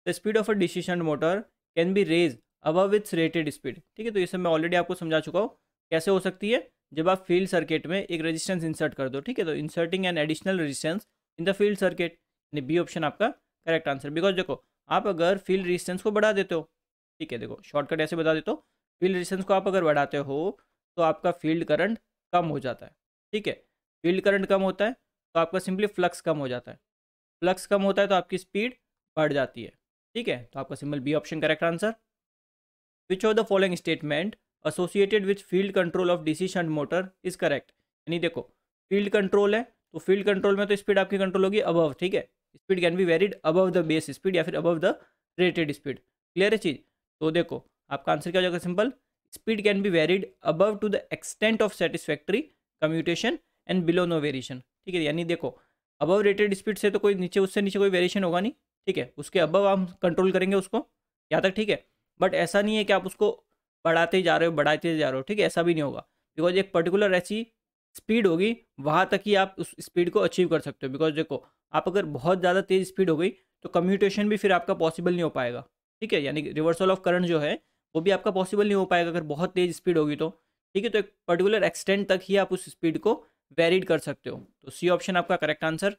the speed of a DC shunt motor can be raise above with rated speed ठीक है तो ये सब मैं ऑलरेडी आपको समझा चुका हूँ कैसे हो सकती है जब आप फील्ड सर्किट में एक रेजिस्टेंस इंसर्ट कर दो ठीक है तो inserting an additional resistance in the field circuit यानी बी ऑप्शन आपका करेक्ट आंसर बिकॉज देखो आप अगर फील्ड रेजिस्टेंस को बढ़ा देते हो ठीक है देखो शॉर्टकट ऐसे बता देते हो फील्ड रेजिस्टेंस को आप अगर बढ़ाते हो तो आपका फील्ड करंट कम हो जाता है ठीक है फील्ड करंट कम होता है तो आपका सिंपली फ्लक्स कम हो जाता है फ्लक्स कम होता है तो आपकी स्पीड बढ़ जाती है ठीक है तो आपका simple B option correct answer which of the following statement associated with field control of DC shunt motor is correct यानी देखो फील्ड कंट्रोल है तो फील्ड कंट्रोल में तो स्पीड आपकी कंट्रोल होगी अबव ठीक है speed can be varied above the base speed या फिर above the rated speed clear है चीज़ तो देखो आपका आंसर क्या हो जाएगा simple speed can be varied above to the extent of satisfactory commutation and below no variation ठीक है यानी देखो अबव रेटेड स्पीड से तो कोई नीचे उससे नीचे कोई वेरिएशन होगा नहीं ठीक है उसके अबव हम कंट्रोल करेंगे उसको यहाँ तक ठीक है बट ऐसा नहीं है कि आप उसको बढ़ाते जा रहे हो बढ़ाते जा रहे हो ठीक है ऐसा भी नहीं होगा बिकॉज एक पर्टिकुलर ऐसी स्पीड होगी वहाँ तक ही आप उस स्पीड को अचीव कर सकते हो बिकॉज देखो आप अगर बहुत ज़्यादा तेज़ स्पीड हो गई तो कम्यूटेशन भी फिर आपका पॉसिबल नहीं हो पाएगा ठीक है यानी रिवर्सल ऑफ करंट जो है वो भी आपका पॉसिबल नहीं हो पाएगा अगर बहुत तेज़ स्पीड होगी तो ठीक है तो एक पर्टिकुलर एक्सटेंट तक ही आप उस स्पीड को वेरीड कर सकते हो तो सी ऑप्शन आपका correct answer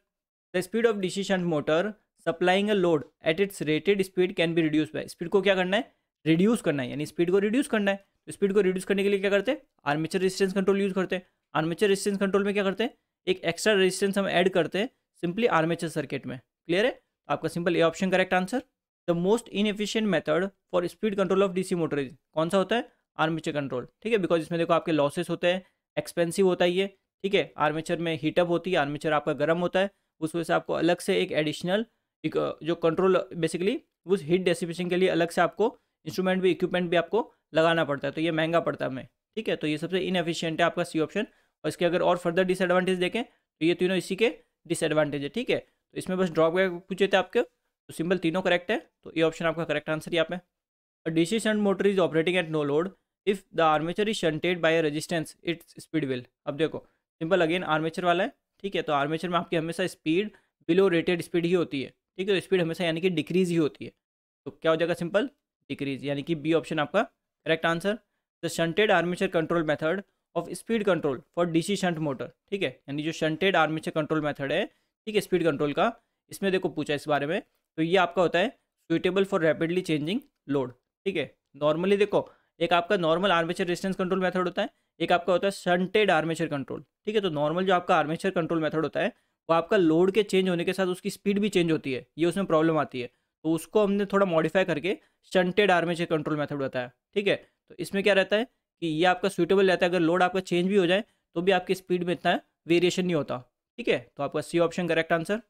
the speed of DC shunt motor supplying a load at its rated speed can be reduce by speed को क्या करना है रिड्यूस करना है यानी स्पीड को रिड्यूस करना है तो स्पीड को रिड्यूस करने के लिए क्या करते हैं आर्मेचर रेजिस्टेंस कंट्रोल यूज़ करते हैं आर्मेचर रेजिस्टेंस कंट्रोल में क्या करते हैं एक एक्स्ट्रा रेजिस्टेंस हम ऐड करते हैं सिंपली आर्मेचर सर्किट में क्लियर है तो आपका simple A option correct answer the most efficient method for speed control of D motor कौन सा होता है आर्मेचर कंट्रोल ठीक है बिकॉज इसमें देखो आपके लॉसेस होते हैं एक्सपेंसिव होता है ये ठीक है आर्मेचर में हीटअप होती है आर्मेचर आपका गर्म होता है उस वजह से आपको अलग से एक एडिशनल एक जो कंट्रोल बेसिकली उस हीट डेसिपेशन के लिए अलग से आपको इंस्ट्रूमेंट भी इक्विपमेंट भी आपको लगाना पड़ता है तो ये महंगा पड़ता है हमें ठीक है तो ये सबसे इनएफिशियंट है आपका सी ऑप्शन और इसके अगर और फर्दर डिसएडवांटेज देखें तो ये तीनों इसी के डिसएडवांटेज है ठीक है तो इसमें बस ड्रॉप पूछे थे आपके तो सिंपल तीनों करेक्ट है तो ये ऑप्शन आपका करेक्ट आंसर यहाँ पे A DC motor is operating at no load if the armature is is by by a resistance its speed अब देखो सिंपल अगेन आर्मेचर वाला है ठीक है तो आर्मेचर में आपकी हमेशा स्पीड बिलो रेटेड स्पीड ही होती है ठीक है तो स्पीड हमेशा यानी कि डिक्रीज ही होती है तो क्या हो जाएगा सिंपल डिक्रीज यानी कि बी ऑप्शन आपका correct answer the shunted armature control method of speed control for DC shunt motor ठीक है यानी जो शंटेड आर्मेचर कंट्रोल मेथड है ठीक है स्पीड कंट्रोल का इसमें देखो पूछा इस बारे में तो ये आपका होता है suitable for rapidly changing load ठीक है नॉर्मली देखो एक आपका normal armature distance control method होता है एक आपका होता है शंटेड आर्मेचर कंट्रोल ठीक है तो नॉर्मल जो आपका आर्मेचर कंट्रोल मेथड होता है वो आपका लोड के चेंज होने के साथ उसकी स्पीड भी चेंज होती है ये उसमें प्रॉब्लम आती है तो उसको हमने थोड़ा मॉडिफाई करके शंटेड आर्मेचर कंट्रोल मेथड बताया ठीक है तो इसमें क्या रहता है कि ये आपका सुइटेबल रहता है अगर लोड आपका चेंज भी हो जाए तो भी आपकी स्पीड में इतना वेरिएशन नहीं होता ठीक है तो आपका C option correct answer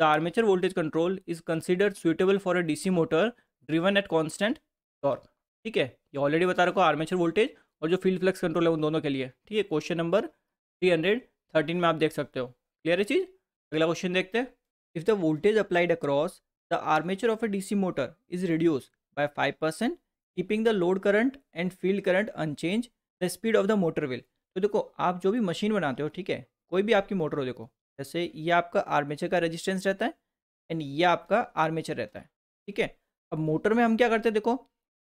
the armature voltage control is considered suitable for a DC motor driven at constant torque ठीक है ये ऑलरेडी बता रखो आर्मेचर वोल्टेज और जो फील्ड फ्लक्स कंट्रोल है उन दोनों के लिए ठीक है question number three hundred thirteen में आप देख सकते हो क्लियर है चीज़ अगला क्वेश्चन देखते हैं if the voltage applied across the armature of a DC motor is reduced by 5%, keeping the load current and field current unchanged, the speed of the motor will. तो देखो आप जो भी मशीन बनाते हो ठीक है कोई भी आपकी मोटर हो देखो जैसे ये आपका आर्मेचर का रेजिस्टेंस रहता है एंड ये आपका आर्मेचर रहता है ठीक है अब मोटर में हम क्या करते हैं देखो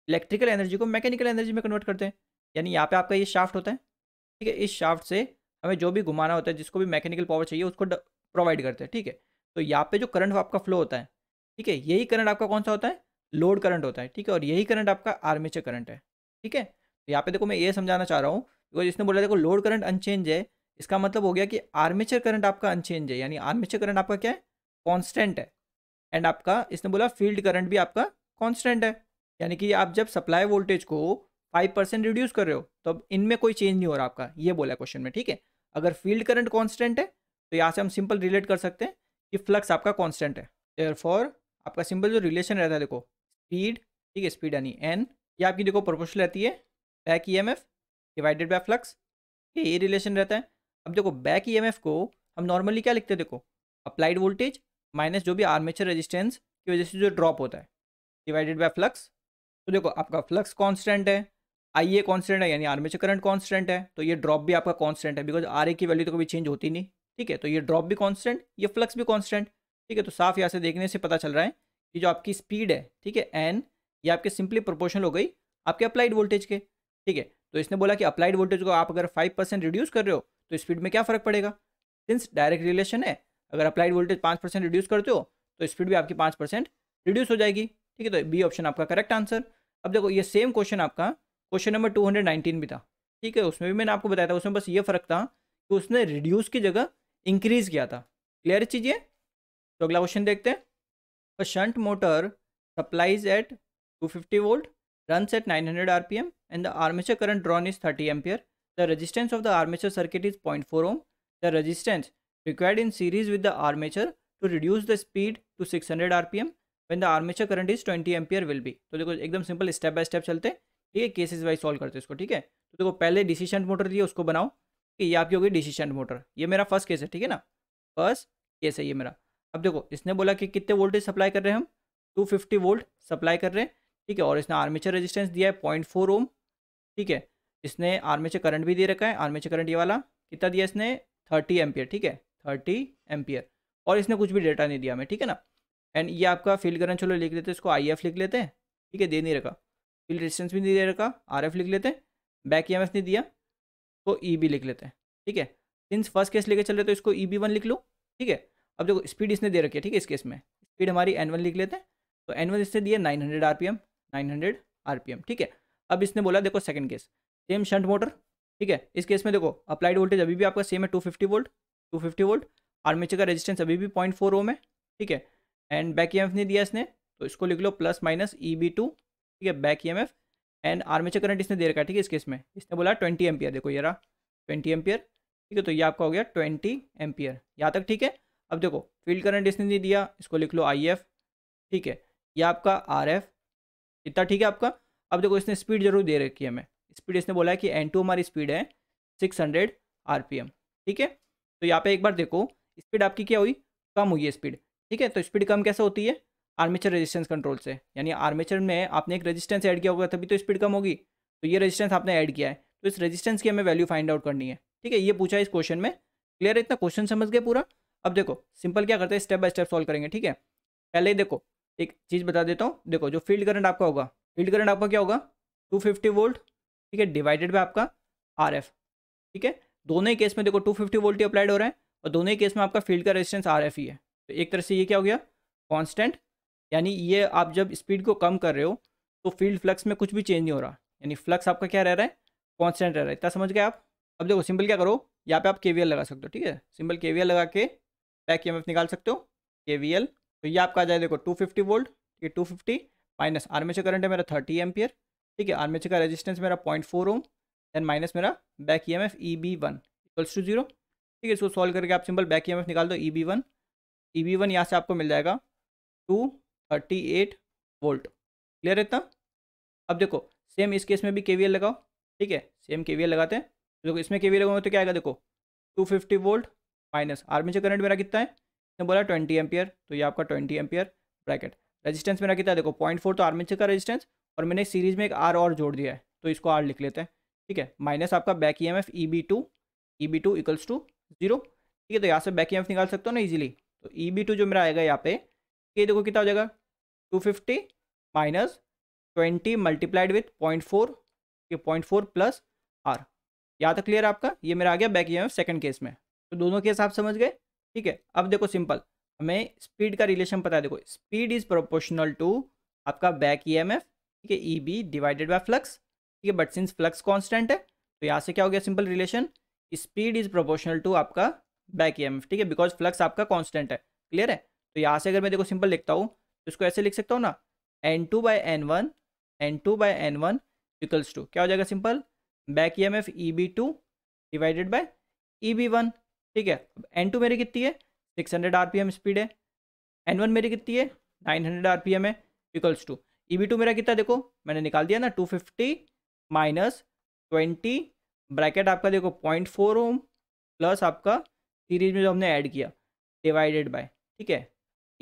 इलेक्ट्रिकल एनर्जी को मैकेनिकल एनर्जी में कन्वर्ट करते हैं यानी यहाँ पे आपका ये शाफ्ट होता है ठीक है इस शाफ्ट से हमें जो भी घुमाना होता है जिसको भी मैकेनिकल पावर चाहिए उसको प्रोवाइड करते हैं ठीक है तो यहाँ पे जो करंट आपका फ्लो होता है ठीक है यही करंट आपका कौन सा होता है लोड करंट होता है ठीक है और यही करंट आपका आर्मेचर करंट है ठीक है तो यहाँ पे देखो मैं ये समझाना चाह रहा हूँ बिकॉज इसने बोला देखो लोड करंट अनचेंज है इसका मतलब हो गया कि आर्मेचर करंट आपका अनचेंज है यानी आर्मेचर करंट आपका क्या है कॉन्स्टेंट है एंड आपका इसने बोला फील्ड करंट भी आपका कॉन्स्टेंट है यानी कि आप जब सप्लाई वोल्टेज को फाइव परसेंट रिड्यूस कर रहे हो तो अब इनमें कोई चेंज नहीं हो रहा आपका ये बोला क्वेश्चन में ठीक है अगर फील्ड करंट कॉन्स्टेंट है तो यहाँ से हम सिंपल रिलेट कर सकते हैं कि फ्लक्स आपका कॉन्स्टेंट है देयर फॉर आपका सिंपल जो रिलेशन रहता है देखो स्पीड ठीक है स्पीड यानी एन ये आपकी देखो प्रोपोर्शनल रहती है back E divided by flux ये रिलेशन रहता है अब देखो बैक ई को हम नॉर्मली क्या लिखते हैं देखो अप्लाइड वोल्टेज माइनस जो भी आर्मेचर रेजिस्टेंस की वजह से जो ड्रॉप होता है डिवाइडेड बाय फ्लक्स तो देखो आपका फ्लक्स कॉन्स्टेंट है आई ए कॉन्स्टेंट है यानी आर्मेचर करंट कॉन्स्टेंट है तो ये ड्रॉप भी आपका कॉन्स्टेंट है बिकॉज आर ए की वैल्यू तो कभी चेंज होती नहीं ठीक है तो ये ड्रॉप भी कॉन्स्टेंट ये फ्लक्स भी कॉन्स्टेंट ठीक है तो साफ यहाँ से देखने से पता चल रहा है कि जो आपकी स्पीड है ठीक है एन ये आपके सिंपली प्रोपोर्शनल हो गई आपके अप्लाइड वोल्टेज के ठीक है तो इसने बोला कि अप्लाइड वोल्टेज को आप अगर फाइव परसेंट रिड्यूस कर रहे हो तो स्पीड में क्या फ़र्क पड़ेगा सिंस डायरेक्ट रिलेशन है अगर अप्लाइड वोल्टेज पाँच परसेंट रिड्यूस करते हो तो स्पीड भी आपकी पाँच परसेंट रिड्यूस हो जाएगी ठीक है तो बी ऑप्शन आपका करेक्ट आंसर अब देखो ये सेम क्वेश्चन आपका question number two hundred nineteen भी था ठीक है उसमें भी मैंने आपको बताया था उसमें बस ये फ़र्क था कि उसने रिड्यूस की जगह इंक्रीज़ किया था क्लियर चीज़ है तो अगला क्वेश्चन देखते हैं a shunt motor supplies at 250 fifty volt run at nine hundred R P M and the armature current drawn is thirty ampere the resistance of the armature circuit is point four ohm the resistance required in series with the armature to reduce the speed to six hundred R P M when the armature current is twenty ampere will भी तो देखो एकदम simple step by step चलते हैं ये cases wise solve करते हैं इसको ठीक है तो देखो पहले डिसीशन मोटर दिए उसको बनाओ कि ये आपकी होगी डिसीशन मोटर ये मेरा फर्स्ट केस है ठीक है ना फर्स्ट केस है ये मेरा अब देखो इसने बोला कि कितने वोल्टेज सप्लाई कर रहे हैं हम फिफ्टी वोल्ट सप्लाई कर रहे हैं ठीक है और इसने आर्मेचर रेजिस्टेंस दिया है पॉइंट फोर ओम ठीक है इसने आर्मेचर करंट भी दे रखा है आर्मेचर करंट ये वाला कितना दिया इसने थर्टी एम्पियर ठीक है थर्टी एम्पियर और इसने कुछ भी डेटा नहीं दिया हमें ठीक है ना एंड ये आपका फील्ड करंट चलो लिख लेते हैं इसको आई एफ लिख लेते हैं ठीक है दे नहीं रखा फील्ड रेजिस्टेंस भी नहीं दे रखा आर एफ लिख लेते हैं बैक ई एम नहीं दिया तो ई e बी लिख लेते हैं ठीक है सिंस फर्स्ट केस लेके चल रहे तो इसको ई बी वन लिख लो ठीक है अब देखो स्पीड इसने दे रखी है ठीक है इस केस में स्पीड हमारी एन लिख लेते हैं तो एन इसने दिया nine hundred R P M nine hundred R P M ठीक है अब इसने बोला देखो second case same shunt motor ठीक है इस केस में देखो अप्लाइड वोल्टेज अभी भी आपका सेम है two fifty volt two fifty volt armature का रेजिस्टेंस अभी भी पॉइंट फोर ओम है ठीक है एंड बैक ई नहीं दिया इसने तो इसको लिख लो plus minus E B two ठीक है back E M F and armature current इसने दे रखा है ठीक है इस केस में इसने बोला ट्वेंटी एम्पियर देखो यार ट्वेंटी एम्पियर ठीक है तो ये आपका हो गया ट्वेंटी एम्पियर यहाँ तक ठीक है अब देखो फील्ड करंट डिस्टेंस नहीं दिया इसको लिख लो आई एफ ठीक है ये आपका आर एफ इतना ठीक है आपका अब देखो इसने स्पीड जरूर दे रखी है हमें स्पीड इसने बोला है कि एन टू हमारी स्पीड है six hundred R P M ठीक है तो यहाँ पे एक बार देखो स्पीड आपकी क्या हुई कम हुई है स्पीड ठीक है तो स्पीड कम कैसे होती है आर्मेचर रेजिस्टेंस कंट्रोल से यानी आर्मेचर में आपने एक रेजिस्टेंस ऐड किया होगा तभी तो स्पीड कम होगी तो ये रेजिस्टेंस आपने ऐड किया है तो इस रेजिस्टेंस की हमें वैल्यू फाइंड आउट करनी है ठीक है ये पूछा इस क्वेश्चन में क्लियर इतना क्वेश्चन समझ गए पूरा अब देखो सिंपल क्या करते हैं स्टेप बाय स्टेप सॉल्व करेंगे ठीक है पहले देखो एक चीज़ बता देता हूँ देखो जो फील्ड करंट आपका होगा फील्ड करंट आपका क्या होगा 250 वोल्ट ठीक है डिवाइडेड बाय आपका आर ठीक है दोनों ही केस में देखो 250 वोल्ट ही अप्लाइड हो रहा है और दोनों ही केस में आपका फील्ड का रेजिस्टेंस आर ही है तो एक तरह से ये क्या हो गया कॉन्स्टेंट यानी ये आप जब स्पीड को कम कर रहे हो तो फील्ड फ्लक्स में कुछ भी चेंज नहीं हो रहा यानी फ्लक्स आपका क्या रह रहा है कॉन्स्टेंट रह रहा है इतना समझ गए आप अब देखो सिंपल क्या करो यहाँ पे आप के लगा सकते हो ठीक है सिंपल केवीएल लगा के बैक ई निकाल सकते हो के तो ये आपका आ जाए देखो टू फिफ्टी वोल्ट ये two fifty minus armature current है मेरा थर्टी एम्पियर ठीक है आर्मेचर का रेजिस्टेंस मेरा point four ohm then minus मेरा back E M F E B one equals to zero ठीक है इसको सॉल्व करके आप simple back E M F निकाल दो E B one E B one यहाँ से आपको मिल जाएगा two thirty eight volt clear है इतना अब देखो सेम इस केस में भी के वी एल लगाओ ठीक है सेम के वी एल लगाते हैं देखो इसमें के वी एल लगाओगे तो क्या आएगा देखो two fifty volt minus armature current मेरा कितना है इसने तो बोला ट्वेंटी एम्पियर तो ये आपका ट्वेंटी एम्पियर ब्रैकेट रेजिस्टेंस मेरा कितना है देखो पॉइंट फोर तो आर्मेचर का रेजिस्टेंस और मैंने सीरीज में एक आर और जोड़ दिया है तो इसको आर लिख लेते हैं ठीक है माइनस आपका back E M F E B two E B two equals to zero ठीक है तो यहाँ से बैक ई एम एफ निकाल सकते हो ना इजीली तो ई बी टू जो मेरा आएगा यहाँ पे ये देखो कितना हो जाएगा two fifty minus twenty multiplied with point four ये पॉइंट फोर प्लस आर यहाँ तक क्लियर आपका ये मेरा आ गया back E M F second case में तो दोनों के हिसाब समझ गए ठीक है अब देखो सिंपल हमें स्पीड का रिलेशन पता है देखो स्पीड इज प्रोपोर्शनल टू आपका बैक ई एम एफ ठीक है E B divided by flux ठीक है बट सिंस फ्लक्स कॉन्स्टेंट है तो यहाँ से क्या हो गया simple relation speed is proportional to आपका बैक ई एम एफ ठीक है बिकॉज फ्लक्स आपका कॉन्स्टेंट है क्लियर है तो यहाँ से अगर मैं देखो सिंपल लिखता हूँ तो इसको ऐसे लिख सकता हूँ ना N two by N one N two by N one equals to क्या हो जाएगा simple back E M F E B two divided by E B one ठीक है एन टू मेरी कितनी है six hundred R P M speed है N one मेरी कितनी है nine hundred R P M है equals to E B two मेरा कितना देखो मैंने निकाल दिया ना to fifty minus twenty bracket आपका देखो पॉइंट फोर ओम प्लस आपका सीरीज में जो हमने ऐड किया डिवाइडेड बाय ठीक है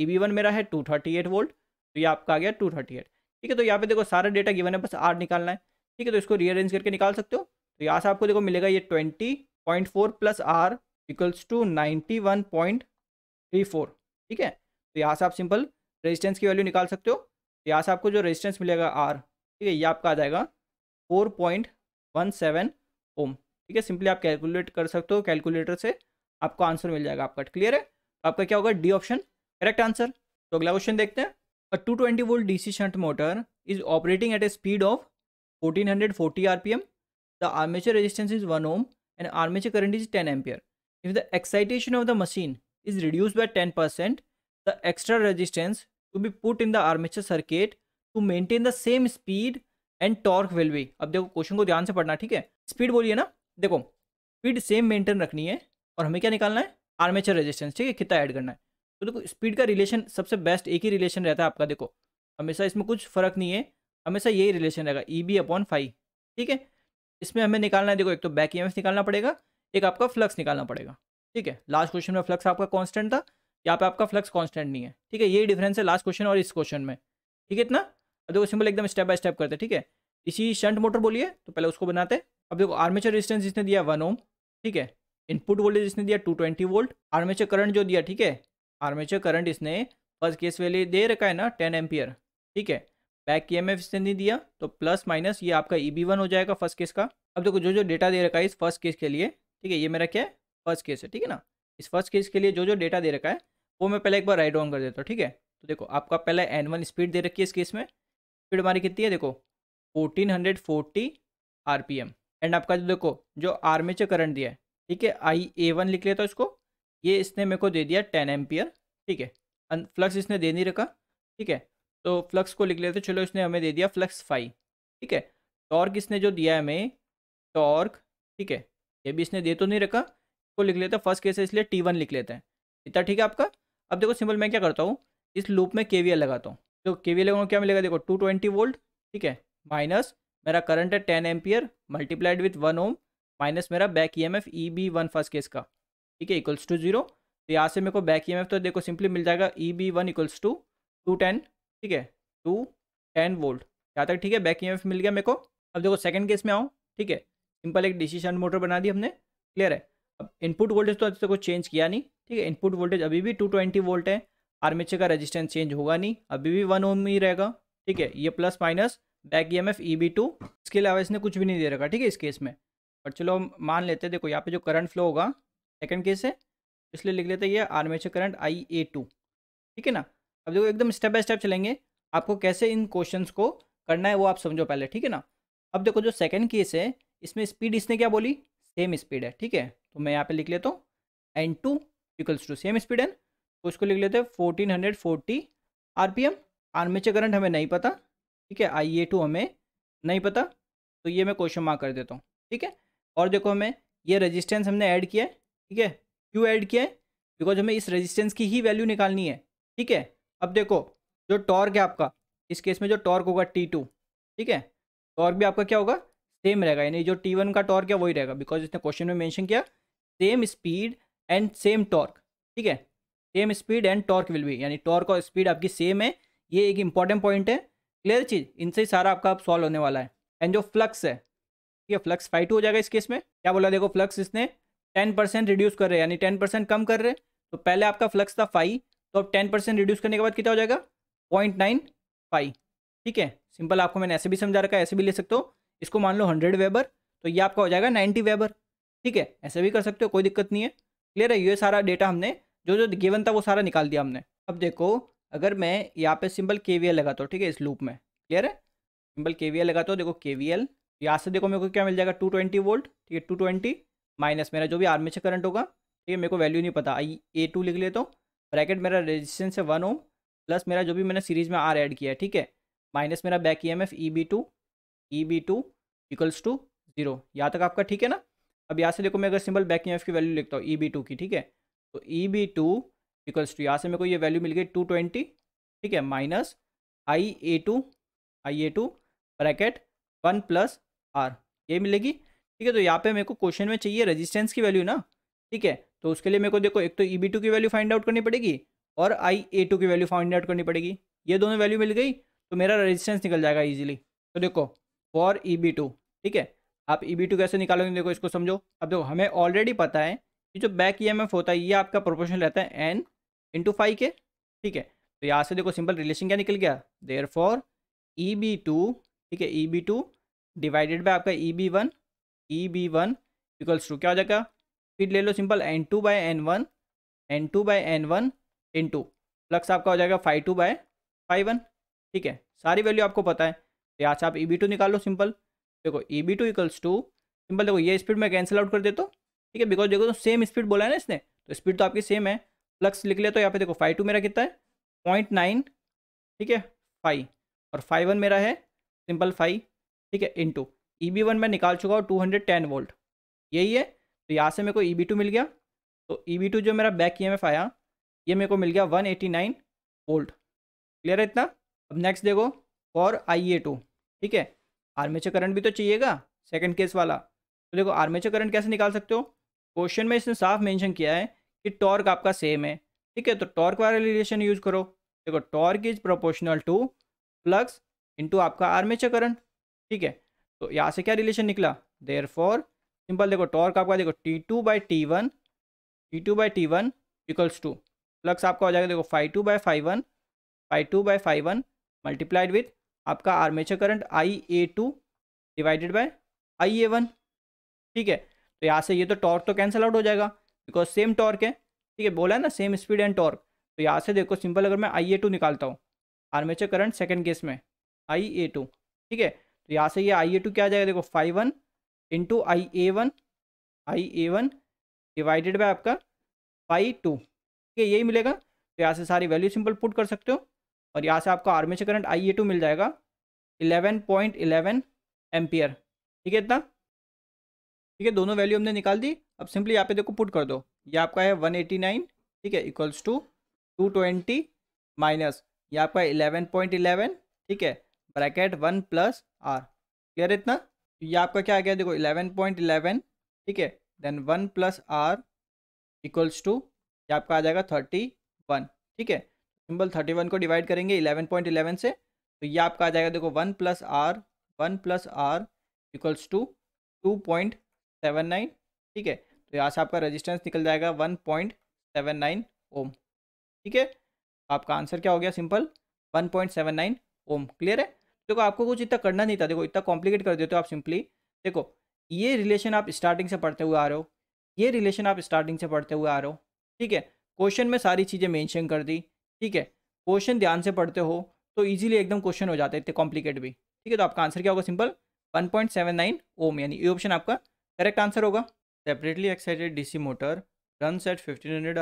ई बी वन मेरा है टू थर्टी एट वोल्ट तो ये आपका आ गया टू थर्टी एट ठीक है तो यहाँ पे देखो सारा डेटा गिवन है बस आर निकालना है ठीक है तो इसको रीअरेंज करके निकाल सकते हो तो यहाँ से आपको देखो मिलेगा ये twenty point four plus R equals to ninety one point three four ठीक है तो यहाँ से आप सिंपल रेजिस्टेंस की वैल्यू निकाल सकते हो तो यहाँ से आपको जो रेजिस्टेंस मिलेगा आर ठीक है ये आपका आ जाएगा four point one seven ohm ठीक है सिंपली आप कैलकुलेट कर सकते हो कैलकुलेटर से आपको आंसर मिल जाएगा आपका क्लियर है तो आपका क्या होगा डी ऑप्शन करेक्ट आंसर तो अगला क्वेश्चन देखते हैं a 220 twenty volt D shunt motor is operating at a speed of 1440 M the armature resistance is one ohm and armature current is ten ampere If the excitation of the machine is reduced by 10%, the extra resistance to be put in the armature circuit to maintain the same speed and torque will be अब देखो question को ध्यान से पढ़ना ठीक है speed बोलिए ना देखो स्पीड सेम मेंटेन रखनी है और हमें क्या निकालना है आर्मेचर रजिस्टेंस ठीक है कितना ऐड करना है तो देखो स्पीड का रिलेशन सबसे बेस्ट एक ही रिलेशन रहता है आपका देखो हमेशा इसमें कुछ फर्क नहीं है हमेशा यही रिलेशन रहेगा ई बी अपॉन फाइव ठीक है इसमें हमें निकालना है देखो एक तो बैक ई निकालना पड़ेगा एक आपका फ्लक्स निकालना पड़ेगा ठीक है लास्ट क्वेश्चन में फ्लक्स आपका कॉन्स्टेंट था यहाँ पे आपका फ्लक्स कॉन्स्टेंट नहीं है ठीक है ये डिफरेंस है लास्ट क्वेश्चन और इस क्वेश्चन में ठीक है इतना अब देखो सिंपल एकदम स्टेप बाय स्टेप करते हैं ठीक है इसी शंट मोटर बोलिए तो पहले उसको बनाते अब देखो आर्मेचर रेजिस्टेंस जिसने दिया वन ओम ठीक है इनपुट वोल्टेज जिसने दिया two twenty volt armature current जो दिया ठीक है आर्मेचर करंट इसने फर्स्ट केस वाले दे रखा है ना टेन एम्पियर ठीक है बैक ई एम एफ इसने नहीं दिया तो प्लस माइनस ये आपका ई बी वन हो जाएगा फर्स्ट केस का अब देखो जो जो डेटा दे रखा है इस फर्स्ट केस के लिए ठीक है ये मेरा क्या है फर्स्ट केस है ठीक है ना इस फर्स्ट केस के लिए जो जो डेटा दे रखा है वो मैं पहले एक बार राइट ऑन कर देता हूँ ठीक है तो देखो आपका पहले एनवन स्पीड दे रखी है इस केस में स्पीड हमारी कितनी है देखो 1440 आरपीएम एंड आपका जो देखो जो आर्मेचर करंट दिया है ठीक है आई ए वन लिख लेता इसको ये इसने मेरे को दे दिया टेन एम्पियर ठीक है फ्लक्स इसने दे नहीं रखा ठीक है तो फ्लक्स को लिख लेते चलो इसने हमें दे दिया फ्लक्स फाइव ठीक है टॉर्क इसने जो दिया है हमें टॉर्क ठीक है ये भी इसने दे तो नहीं रखा इसको लिख लेते हैं फर्स्ट केस है इसलिए टी वन लिख लेते हैं इतना ठीक है आपका अब देखो सिंपल मैं क्या करता हूँ इस लूप में के वी एल लगाता हूँ तो के वी एल लगाऊँ क्या मिलेगा देखो टू ट्वेंटी वोल्ट ठीक है माइनस मेरा करंट है ten ampere multiplied with one ohm minus मेरा back E M F E B one first case का ठीक है इक्वल्स टू जीरो तो यहाँ से मेरे को बैक ई एम एफ तो देखो सिंपली मिल जाएगा E B one equals to two ten ठीक है टू टेन वोल्ट यहाँ तक ठीक है बैक ई एम एफ मिल गया मेरे को अब देखो सेकेंड केस में आऊँ ठीक है सिंपल एक डिसीशन मोटर बना दी हमने क्लियर है अब इनपुट वोल्टेज तो अभी तक कुछ चेंज किया नहीं ठीक है इनपुट वोल्टेज अभी भी टू ट्वेंटी वोल्ट है आर्मेचर का रेजिस्टेंस चेंज होगा नहीं अभी भी वन ओम ही रहेगा ठीक है ये plus minus back E M F E B two इसके अलावा इसने कुछ भी नहीं दे रखा ठीक है इस केस में बट चलो हम मान लेते हैं देखो यहाँ पे जो करंट फ्लो होगा सेकंड केस है इसलिए लिख लेते हैं ये armature current I A two ठीक है ना अब देखो एकदम स्टेप बाय स्टेप चलेंगे आपको कैसे इन क्वेश्चन को करना है वो आप समझो पहले ठीक है ना अब देखो जो सेकेंड केस है इसमें स्पीड इसने क्या बोली सेम स्पीड है ठीक है तो मैं यहाँ पे लिख लेता हूँ N two equals to same speed N तो इसको लिख लेते हैं fourteen hundred forty R P M armature current हमें नहीं पता ठीक है आई ए टू हमें नहीं पता तो ये मैं क्वेश्चन मार्क कर देता हूँ ठीक है और देखो हमें ये रजिस्टेंस हमने ऐड किया है ठीक है क्यों ऐड किया है बिकॉज हमें इस रजिस्टेंस की ही वैल्यू निकालनी है ठीक है अब देखो जो टॉर्क है आपका इस केस में जो टॉर्क होगा टी टू ठीक है टॉर्क भी आपका क्या होगा सेम रहेगा यानी जो टी वन का टॉर्क है वही रहेगा बिकॉज इसने क्वेश्चन में मैंशन किया same speed and same torque ठीक है same speed and torque will be यानी टॉर्क और स्पीड आपकी सेम है ये एक इंपॉर्टेंट पॉइंट है क्लियर चीज़ इनसे ही सारा आपका सॉल्व होने वाला है एंड जो फ्लक्स है ठीक है फ्लक्स फाइव हो जाएगा इस केस में क्या बोला देखो फ्लक्स इसने टेन परसेंट रिड्यूस कर रहे यानी टेन परसेंट कम कर रहे तो पहले आपका फ्लक्स था फाइव तो अब टेन परसेंट रिड्यूस करने के बाद कितना हो जाएगा पॉइंट नाइन फाइव ठीक है सिंपल आपको मैंने ऐसे भी समझा रखा है ऐसे भी ले सकते हो इसको मान लो हंड्रेड वेबर तो ये आपका हो जाएगा नाइन्टी वेबर ठीक है ऐसे भी कर सकते हो कोई दिक्कत नहीं है क्लियर है ये सारा डेटा हमने जो जो गेवन था वो सारा निकाल दिया हमने अब देखो अगर मैं यहाँ पे सिंबल के वी एल लगाता हूँ ठीक है इस लूप में क्लियर है सिंबल के वी एल लगाता हूँ देखो के वी एल यहाँ से देखो मेरे को क्या मिल जाएगा टू ट्वेंटी वोल्ट ठीक है टू ट्वेंटी माइनस मेरा जो भी आर्मेचर करंट होगा ठीक है मेरे को वैल्यू नहीं पता आई ए टू लिख लेता हूँ ब्रैकेट मेरा रेजिस्टेंस है वन ओम प्लस मेरा जो भी मैंने सीरीज में आर एड किया है ठीक है माइनस मेरा back E M F E B two E B two equals to zero यहाँ तक आपका ठीक है ना अब यहाँ से देखो मैं अगर सिंबल बैक एफ की वैल्यू लिखता हूँ ई बी टू की ठीक है तो E B two equals to यहाँ से मेरे को ये वैल्यू मिल गई टू ट्वेंटी ठीक है minus I A two I A two bracket one plus R ये मिलेगी ठीक है तो यहाँ पे मेरे को क्वेश्चन में चाहिए रजिस्टेंस की वैल्यू ना ठीक है तो उसके लिए मेरे को देखो एक तो ई बी टू की वैल्यू फाइंड आउट करनी पड़ेगी और आई ए टू की वैल्यू फाइंड आउट करनी पड़ेगी ये दोनों वैल्यू मिल गई तो मेरा रेजिस्टेंस निकल जाएगा ईजिली तो देखो फॉर ई बी टू ठीक है आप ई बी टू कैसे निकालोगे देखो इसको समझो अब देखो हमें ऑलरेडी पता है कि जो बैक ई एम एफ होता है ये आपका प्रोपोर्शन रहता है एन इंटू फाइव के ठीक है तो यहाँ से देखो सिंपल रिलेशन क्या निकल गया therefore E B two ठीक है E B two divided by आपका E B one E B one equals to क्या हो जाएगा फिर ले लो simple N two by N one N two by N one in into plus आपका हो जाएगा five two by five one ठीक है सारी वैल्यू आपको पता है तो यहाँ से आप ई बी टू निकाल लो सिंपल देखो E B two equals to simple देखो ये स्पीड मैं कैंसिल आउट कर देता हूँ ठीक है बिकॉज देखो तो सेम स्पीड बोला है ना इसने तो स्पीड तो आपकी सेम है फ्लक्स लिख लिया तो यहाँ पे देखो फाइव टू मेरा कितना है पॉइंट नाइन ठीक है फाइव और फाइव वन मेरा है सिंपल फाइव ठीक है into E B one मैं निकाल चुका हूँ टू हंड्रेड टेन वोल्ट यही है तो यहाँ से मेरे को ई बी टू मिल गया तो ई बी टू जो मेरा बैक ई एम एफ आया ये मेरे को मिल गया one eighty nine volt clear है इतना अब नेक्स्ट देखो और आई ठीक है आर्मेचर करंट भी तो चाहिएगा सेकंड केस वाला तो देखो आर्मेचर करंट कैसे निकाल सकते हो क्वेश्चन में इसने साफ मेंशन किया है कि टॉर्क आपका सेम है ठीक है तो टॉर्क वाला रिलेशन यूज करो देखो torque is proportional to flux into आपका आर्मेचर करंट ठीक है तो यहाँ से क्या रिलेशन निकला देयर फॉर सिंपल देखो टॉर्क आपका देखो T two by T one T two by T one equals to flux आपका हो जाएगा देखो five two by five one five two by five one multiplied with आपका armature current I A two divided by I A one ठीक है तो यहाँ से ये तो टॉर्क तो कैंसिल आउट हो जाएगा बिकॉज सेम टॉर्क है ठीक है बोला है ना सेम स्पीड एंड टॉर्क तो यहाँ से देखो सिंपल अगर मैं आई ए टू निकालता हूँ आर्मेचर करंट सेकेंड केस में आई ए टू ठीक है तो यहाँ से ये आई ए टू क्या आ जाएगा देखो five one into I A one I A one divided by आपका फाइव टू ठीक है यही मिलेगा तो यहाँ से सारी वैल्यू सिंपल पुट कर सकते हो और यहाँ से आपको armature current I A two मिल जाएगा इलेवन पॉइंट इलेवन एम्पियर ठीक है इतना ठीक है दोनों वैल्यू हमने निकाल दी अब सिंपली यहाँ पे देखो पुट कर दो ये आपका है वन एटी नाइन ठीक है equals to two twenty minus ये आपका इलेवन पॉइंट इलेवन ठीक है bracket one plus R clear इतना ये आपका क्या आ गया देखो इलेवन पॉइंट इलेवन ठीक है then one plus R equals to ये आपका आ जाएगा थर्टी वन ठीक है सिंबल थर्टी वन को डिवाइड करेंगे इलेवन पॉइंट इलेवन से तो ये आपका आ जाएगा देखो one plus R one plus R equals to two point seven nine ठीक है तो यहाँ से आपका रेजिस्टेंस निकल जाएगा one point seven nine ohm ठीक है आपका आंसर क्या हो गया simple one point seven nine ohm clear है देखो आपको कुछ इतना करना नहीं था देखो इतना कॉम्प्लिकेट कर देते हो आप सिंपली देखो ये रिलेशन आप स्टार्टिंग से पढ़ते हुए आ रहे हो ये रिलेशन आप स्टार्टिंग से पढ़ते हुए आ रहे हो ठीक है क्वेश्चन में सारी चीज़ें मेंशन कर दी ठीक है क्वेश्चन ध्यान से पढ़ते हो तो ईजिली एकदम क्वेश्चन हो जाते हैं इतने कॉम्प्लिकेट भी ठीक है तो आपका आंसर क्या होगा simple one point seven nine ohm यानी ये ऑप्शन आपका करेक्ट आंसर होगा separately excited DC motor runs at 1500 hundred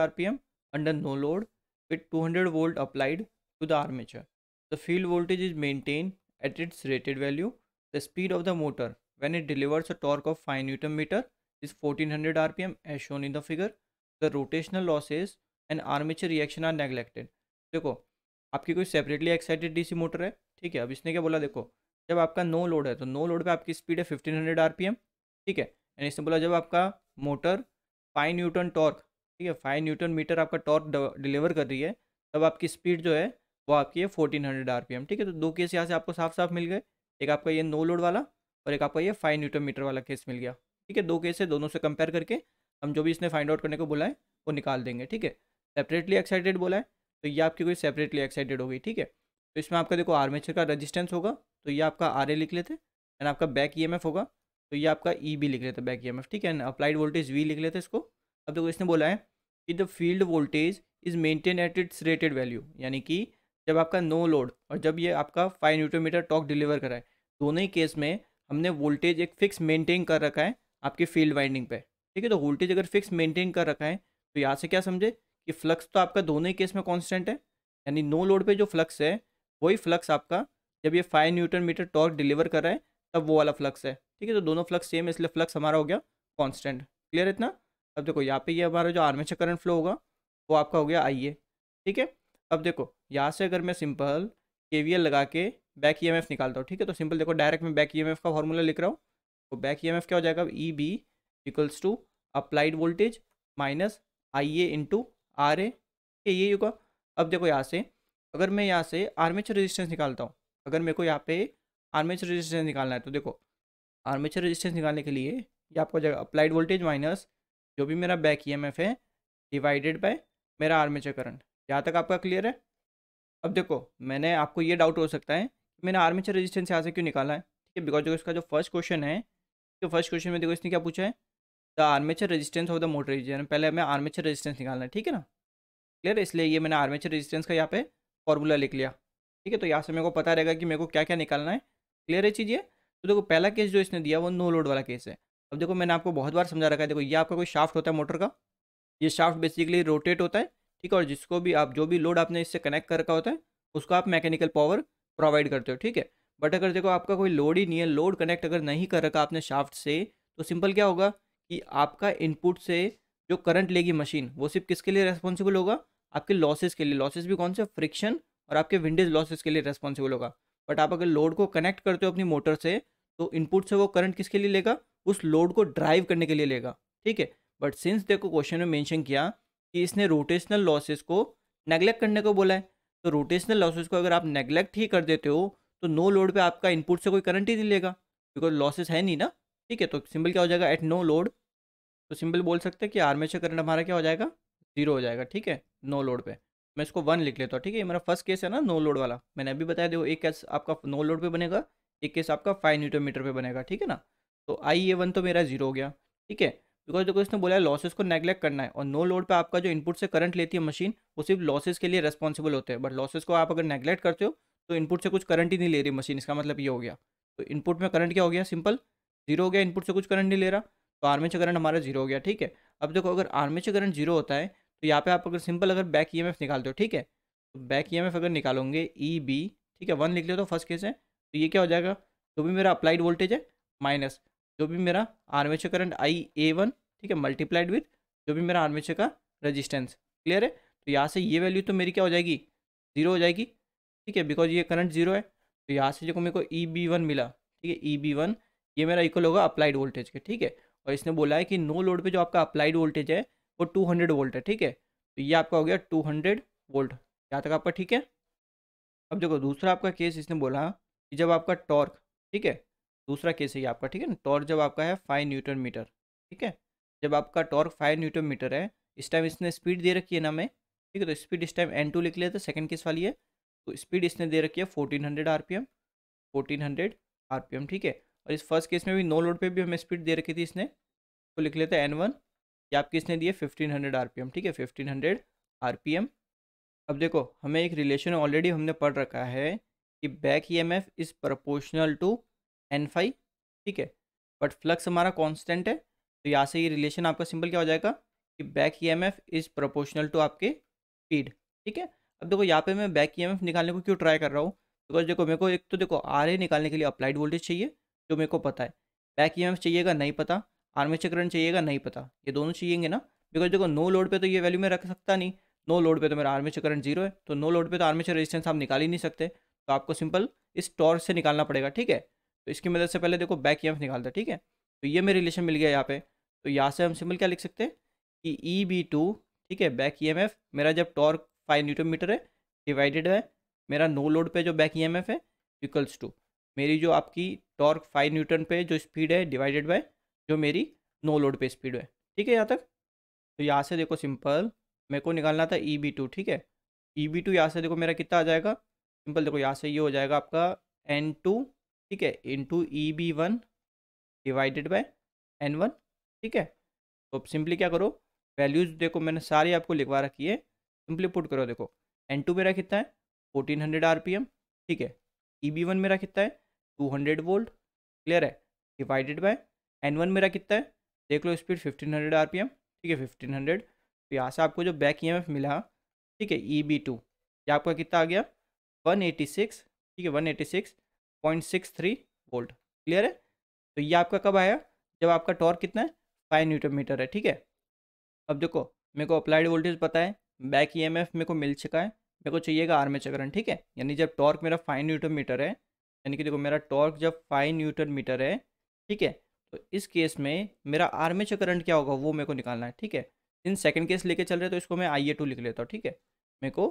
under no load with two hundred volt applied to the armature the field voltage is maintain at its rated value the speed of the motor when it delivers a torque of five newton metre is fourteen hundred R P M shown in the figure the rotational losses and armature reaction are neglected देखो आपकी कोई separately excited DC motor है ठीक है अब इसने क्या बोला देखो जब आपका नो लोड है तो नो लोड पे आपकी स्पीड है 1500 आरपीएम ठीक है एंड इसने बोला जब आपका मोटर फाइव न्यूटन टॉर्क ठीक है फाइव न्यूटन मीटर आपका टॉर्क डिलीवर कर रही है तब आपकी स्पीड जो है वो आपकी है fourteen hundred R P M ठीक है तो दो केस यहाँ से आपको साफ साफ मिल गए एक आपका ये नो लोड वाला और एक आपका ये फाइव न्यूटन मीटर वाला केस मिल गया ठीक है दो केस है दोनों से कंपेयर करके हम जो भी इसने फाइंड आउट करने को बोला है वो निकाल देंगे ठीक है सेपरेटली एक्साइटेड बोला है तो ये आपकी कोई सेपरेटली एक्साइटेड हो गई ठीक है तो इसमें आपका देखो आर्मेचर का रजिस्टेंस होगा तो ये आपका आर लिख लेते एंड आपका बैक ई होगा तो ये आपका ई बी लिख लेते बैक ई ठीक है एंड अप्लाइड वोल्टेज वी लिख लेते इसको अब देखो इसने बोला है कि the field voltage is maintain at its rated value यानी कि जब आपका नो लोड और जब ये आपका फाइव न्यूट्रोमीटर टॉक डिलीवर कराए दोनों ही केस में हमने वोल्टेज एक फिक्स मेंटेन कर रखा है आपके फील्ड वाइंडिंग पे ठीक है तो वोल्टेज अगर फिक्स मेंटेन कर रखा है तो यहाँ से क्या समझे कि फ्लक्स तो आपका दोनों ही केस में कॉन्स्टेंट है यानी नो लोड पे जो फ्लक्स है वही फ्लक्स आपका जब ये five newton metre torque deliver कर रहा है तब वो वाला फ्लक्स है ठीक है तो दोनों फ्लक्स सेम है इसलिए फ्लक्स हमारा हो गया कॉन्स्टेंट क्लियर इतना अब देखो यहाँ पे ये हमारा जो आर्मेचर करंट फ्लो होगा वो आपका हो गया आई ए ठीक है अब देखो यहाँ से अगर मैं सिंपल के लगा के बैक ई एम एफ निकालता हूँ ठीक है तो सिंपल देखो डायरेक्ट मैं बैक ई एम एफ का फॉर्मूला लिख रहा हूँ तो बैक ई एम एफ क्या हो जाएगा E B equals to applied voltage minus I A into R A है ये होगा अब देखो यहाँ से अगर मैं यहाँ से आर्मेचर रेजिस्टेंस निकालता हूँ अगर मेरे को यहाँ पे आर्मेचर रेजिस्टेंस निकालना है तो देखो आर्मेचर रेजिस्टेंस निकालने के लिए ये आपको जगह अप्लाइड वोल्टेज माइनस जो भी मेरा बैक ई है डिवाइडेड बाय मेरा आर्मेचर करंट यहाँ तक आपका क्लियर है अब देखो मैंने आपको ये डाउट हो सकता है कि मैंने आर्मेचर रजिस्टेंस यहाँ से क्यों निकाला है ठीक है बिकॉज देखो इसका जो फर्स्ट क्वेश्चन है तो फर्स्ट क्वेश्चन में देखो इसने क्या पूछा है the armature resistance of the motor रीजन पहले हमें आर्मेचर रेजिस्टेंस निकालना है ठीक है ना क्लियर इसलिए ये मैंने आर्मेचर रेजिस्टेंस का यहाँ पे फॉर्मूला लिख लिया ठीक है तो यहाँ से मेरे को पता रहेगा कि मेरे को क्या क्या निकालना है क्लियर है चीज़ ये तो देखो पहला केस जो इसने दिया वो नो लोड वाला केस है अब देखो मैंने आपको बहुत बार समझा रखा है देखो ये आपका कोई शाफ्ट होता है मोटर का ये शाफ्ट बेसिकली रोटेट होता है ठीक है और जिसको भी आप जो भी लोड आपने इससे कनेक्ट कर रखा होता है उसको आप मैकेनिकल पावर प्रोवाइड करते हो ठीक है बट अगर देखो आपका कोई लोड ही नहीं है लोड कनेक्ट अगर नहीं कर रखा आपने शाफ्ट से तो सिंपल क्या होगा कि आपका इनपुट से जो करंट लेगी मशीन वो सिर्फ किसके लिए रेस्पॉन्सिबल होगा आपके लॉसेज के लिए लॉसेज भी कौन से फ्रिक्शन और आपके विंडेज लॉसेज के लिए रेस्पॉन्सिबल होगा बट आप अगर लोड को कनेक्ट करते हो अपनी मोटर से तो इनपुट से वो करंट किसके लिए लेगा उस लोड को ड्राइव करने के लिए लेगा ठीक है बट सिंस देखो क्वेश्चन में मेंशन किया कि इसने रोटेशनल लॉसेज को नेग्लेक्ट करने को बोला है तो रोटेशनल लॉसेज को अगर आप नेग्लेक्ट ही कर देते हो तो नो लोड पे आपका इनपुट से कोई करंट ही नहीं लेगा बिकॉज लॉसेस है नहीं ना ठीक है तो सिंपल क्या हो जाएगा एट नो लोड तो सिंपल बोल सकते हैं कि आर्मेचर करंट हमारा क्या हो जाएगा जीरो हो जाएगा ठीक है नो लोड पे मैं इसको वन लिख लेता हूँ ठीक है ये मेरा फर्स्ट केस है ना नो लोड वाला मैंने अभी बताया देखो एक केस आपका नो लोड पे बनेगा एक केस आपका फाइव न्यूटन मीटर बनेगा ठीक है ना तो आई ए वन तो मेरा जीरो हो गया ठीक है बिकॉज देखो इसने बोला है को नेग्लेक्ट करना है और नो लोड पर आपका जो इनपुट से करंट लेती है मशीन वो सिर्फ लॉसेज के लिए रेस्पॉन्सिबल होते हैं बट लॉसेज को आप अगर नेग्लेक्ट करते हो तो इनपुट से कुछ करंट ही नहीं ले रही मशीन इसका मतलब ये हो गया तो इनपुट में करंट क्या हो गया सिंपल जीरो हो गया इनपुट से कुछ करंट नहीं ले रहा तो आर्मेचर करंट हमारा जीरो हो गया ठीक है अब देखो अगर आर्मेचर करंट जीरो होता है तो यहाँ पे आप अगर सिंपल अगर बैक ई निकालते हो ठीक है तो बैक ई अगर निकालोगे ई e बी ठीक है वन लिख लेते हो फर्स्ट केस है तो ये क्या हो जाएगा जो भी मेरा अप्लाइड वोल्टेज है माइनस जो भी मेरा armature current I A one ठीक है मल्टीप्लाइड विथ जो भी मेरा आर्मेचर का रजिस्टेंस क्लियर है तो यहाँ से ये वैल्यू तो मेरी क्या हो जाएगी जीरो हो जाएगी ठीक है बिकॉज ये करंट जीरो है तो यहाँ से जो मेरे को ई बी वन मिला ठीक है ई बी वन ये मेरा इक्वल होगा अप्लाइड वोल्टेज के ठीक है और इसने बोला है कि नो लोड पे जो आपका अप्लाइड वोल्टेज है वो टू हंड्रेड वोल्ट है ठीक है तो ये आपका हो गया टू हंड्रेड वोल्ट यहाँ तक आपका ठीक है अब देखो दूसरा आपका केस इसने बोला कि जब आपका टॉर्क ठीक है दूसरा केस है ये आपका ठीक है ना टॉर्क जब आपका है फाइव न्यूटन मीटर ठीक है जब आपका टॉर्क फाइव न्यूटन मीटर है इस टाइम इसने स्पीड दे रखी है ना मैं ठीक है तो स्पीड इस टाइम एन टू लिख लेते सेकेंड केस वाली है तो स्पीड इसने दे रखी है fourteen hundred R P M fourteen hundred R P M ठीक है और इस फर्स्ट केस में भी नो लोड पे भी हमें स्पीड दे रखी थी इसने तो लिख लेते हैं एन वन ये आपके इसने दिए fifteen hundred R P M ठीक है fifteen hundred R P M अब देखो हमें एक रिलेशन ऑलरेडी हमने पढ़ रखा है कि back E M F is proportional to N five ठीक है बट फ्लक्स हमारा कॉन्स्टेंट है तो यहाँ से ये रिलेशन आपका सिंपल क्या हो जाएगा कि back E M F is proportional to आपके स्पीड ठीक है अब देखो यहाँ पे मैं बैक ई एम एफ निकालने को क्यों ट्राई कर रहा हूँ बिकॉज देखो मेरे को एक तो देखो आर ए निकालने के लिए अप्लाइड वोल्टेज चाहिए जो मेरे को पता है बैक ई चाहिएगा नहीं पता आर्मेचर करंट चाहिएगा नहीं पता ये दोनों चाहिएंगे ना बिकॉज देखो नो लोड पे तो ये वैल्यू में रख सकता नहीं नो लोड पे तो मेरा आर्मेचर करंट जीरो है तो नो लोड पे तो आर्मेचर रेजिस्टेंस आप निकाल ही नहीं सकते तो आपको सिंपल इस टॉर्च से निकालना पड़ेगा ठीक है तो इसकी मदद से पहले देखो बैक ई निकालते ठीक है तो ये मेरे रिलेशन मिल गया यहाँ पे तो यहाँ से हम सिंपल क्या लिख सकते हैं कि ई बी टू ठीक है बैक ई मेरा जब टॉर्क फाइव न्यूटन मीटर है डिवाइडेड है मेरा नो लोड पे जो बैक ई है इक्वल्स टू मेरी जो आपकी टॉर्क फाइव न्यूटन पे जो स्पीड है डिवाइडेड बाय जो मेरी नो लोड पे स्पीड है ठीक है यहाँ तक तो यहाँ से देखो सिंपल मेरे को निकालना था ई बी टू ठीक है ई बी टू यहाँ से देखो मेरा कितना आ जाएगा सिंपल देखो यहाँ से ये यह हो जाएगा आपका एन टू ठीक है into E B one divided by N one ठीक है तो सिंपली क्या करो वैल्यूज़ देखो मैंने सारी आपको लिखवा रखी है सिंपली पुट करो देखो एन टू मेरा कितना है fourteen hundred R P M ठीक है ई बी वन मेरा कितना है टू हंड्रेड वोल्ट क्लियर है डिवाइडेड बाय एन वन मेरा कितना है देख लो स्पीड फिफ्टीन हंड्रेड आर ठीक है हंड्रेड तो यहाँ से आपको जो बैक ई मिला ठीक है ई बी टू ये आपका कितना आ गया वन एटी सिक्स ठीक है one eighty six six point three volt clear है तो ये आपका कब आया जब आपका टॉर्क कितना है फाइव न्यूटन मीटर है ठीक है अब देखो मेरे को अप्लाइड वोल्टेज पता है बैक ई मेरे को मिल चुका है मेरे को चाहिएगा आर्मेचर करंट ठीक है यानी जब टॉर्क मेरा फाइव न्यूटन मीटर है यानी कि देखो मेरा टॉर्क जब फाइव न्यूटन मीटर है ठीक है तो इस केस में मेरा आर्मेचर करंट क्या होगा वो मेरे को निकालना है ठीक है इन सेकंड केस लेके चल रहे तो इसको मैं आई ए टू लिख लेता हूँ ठीक है मेरे को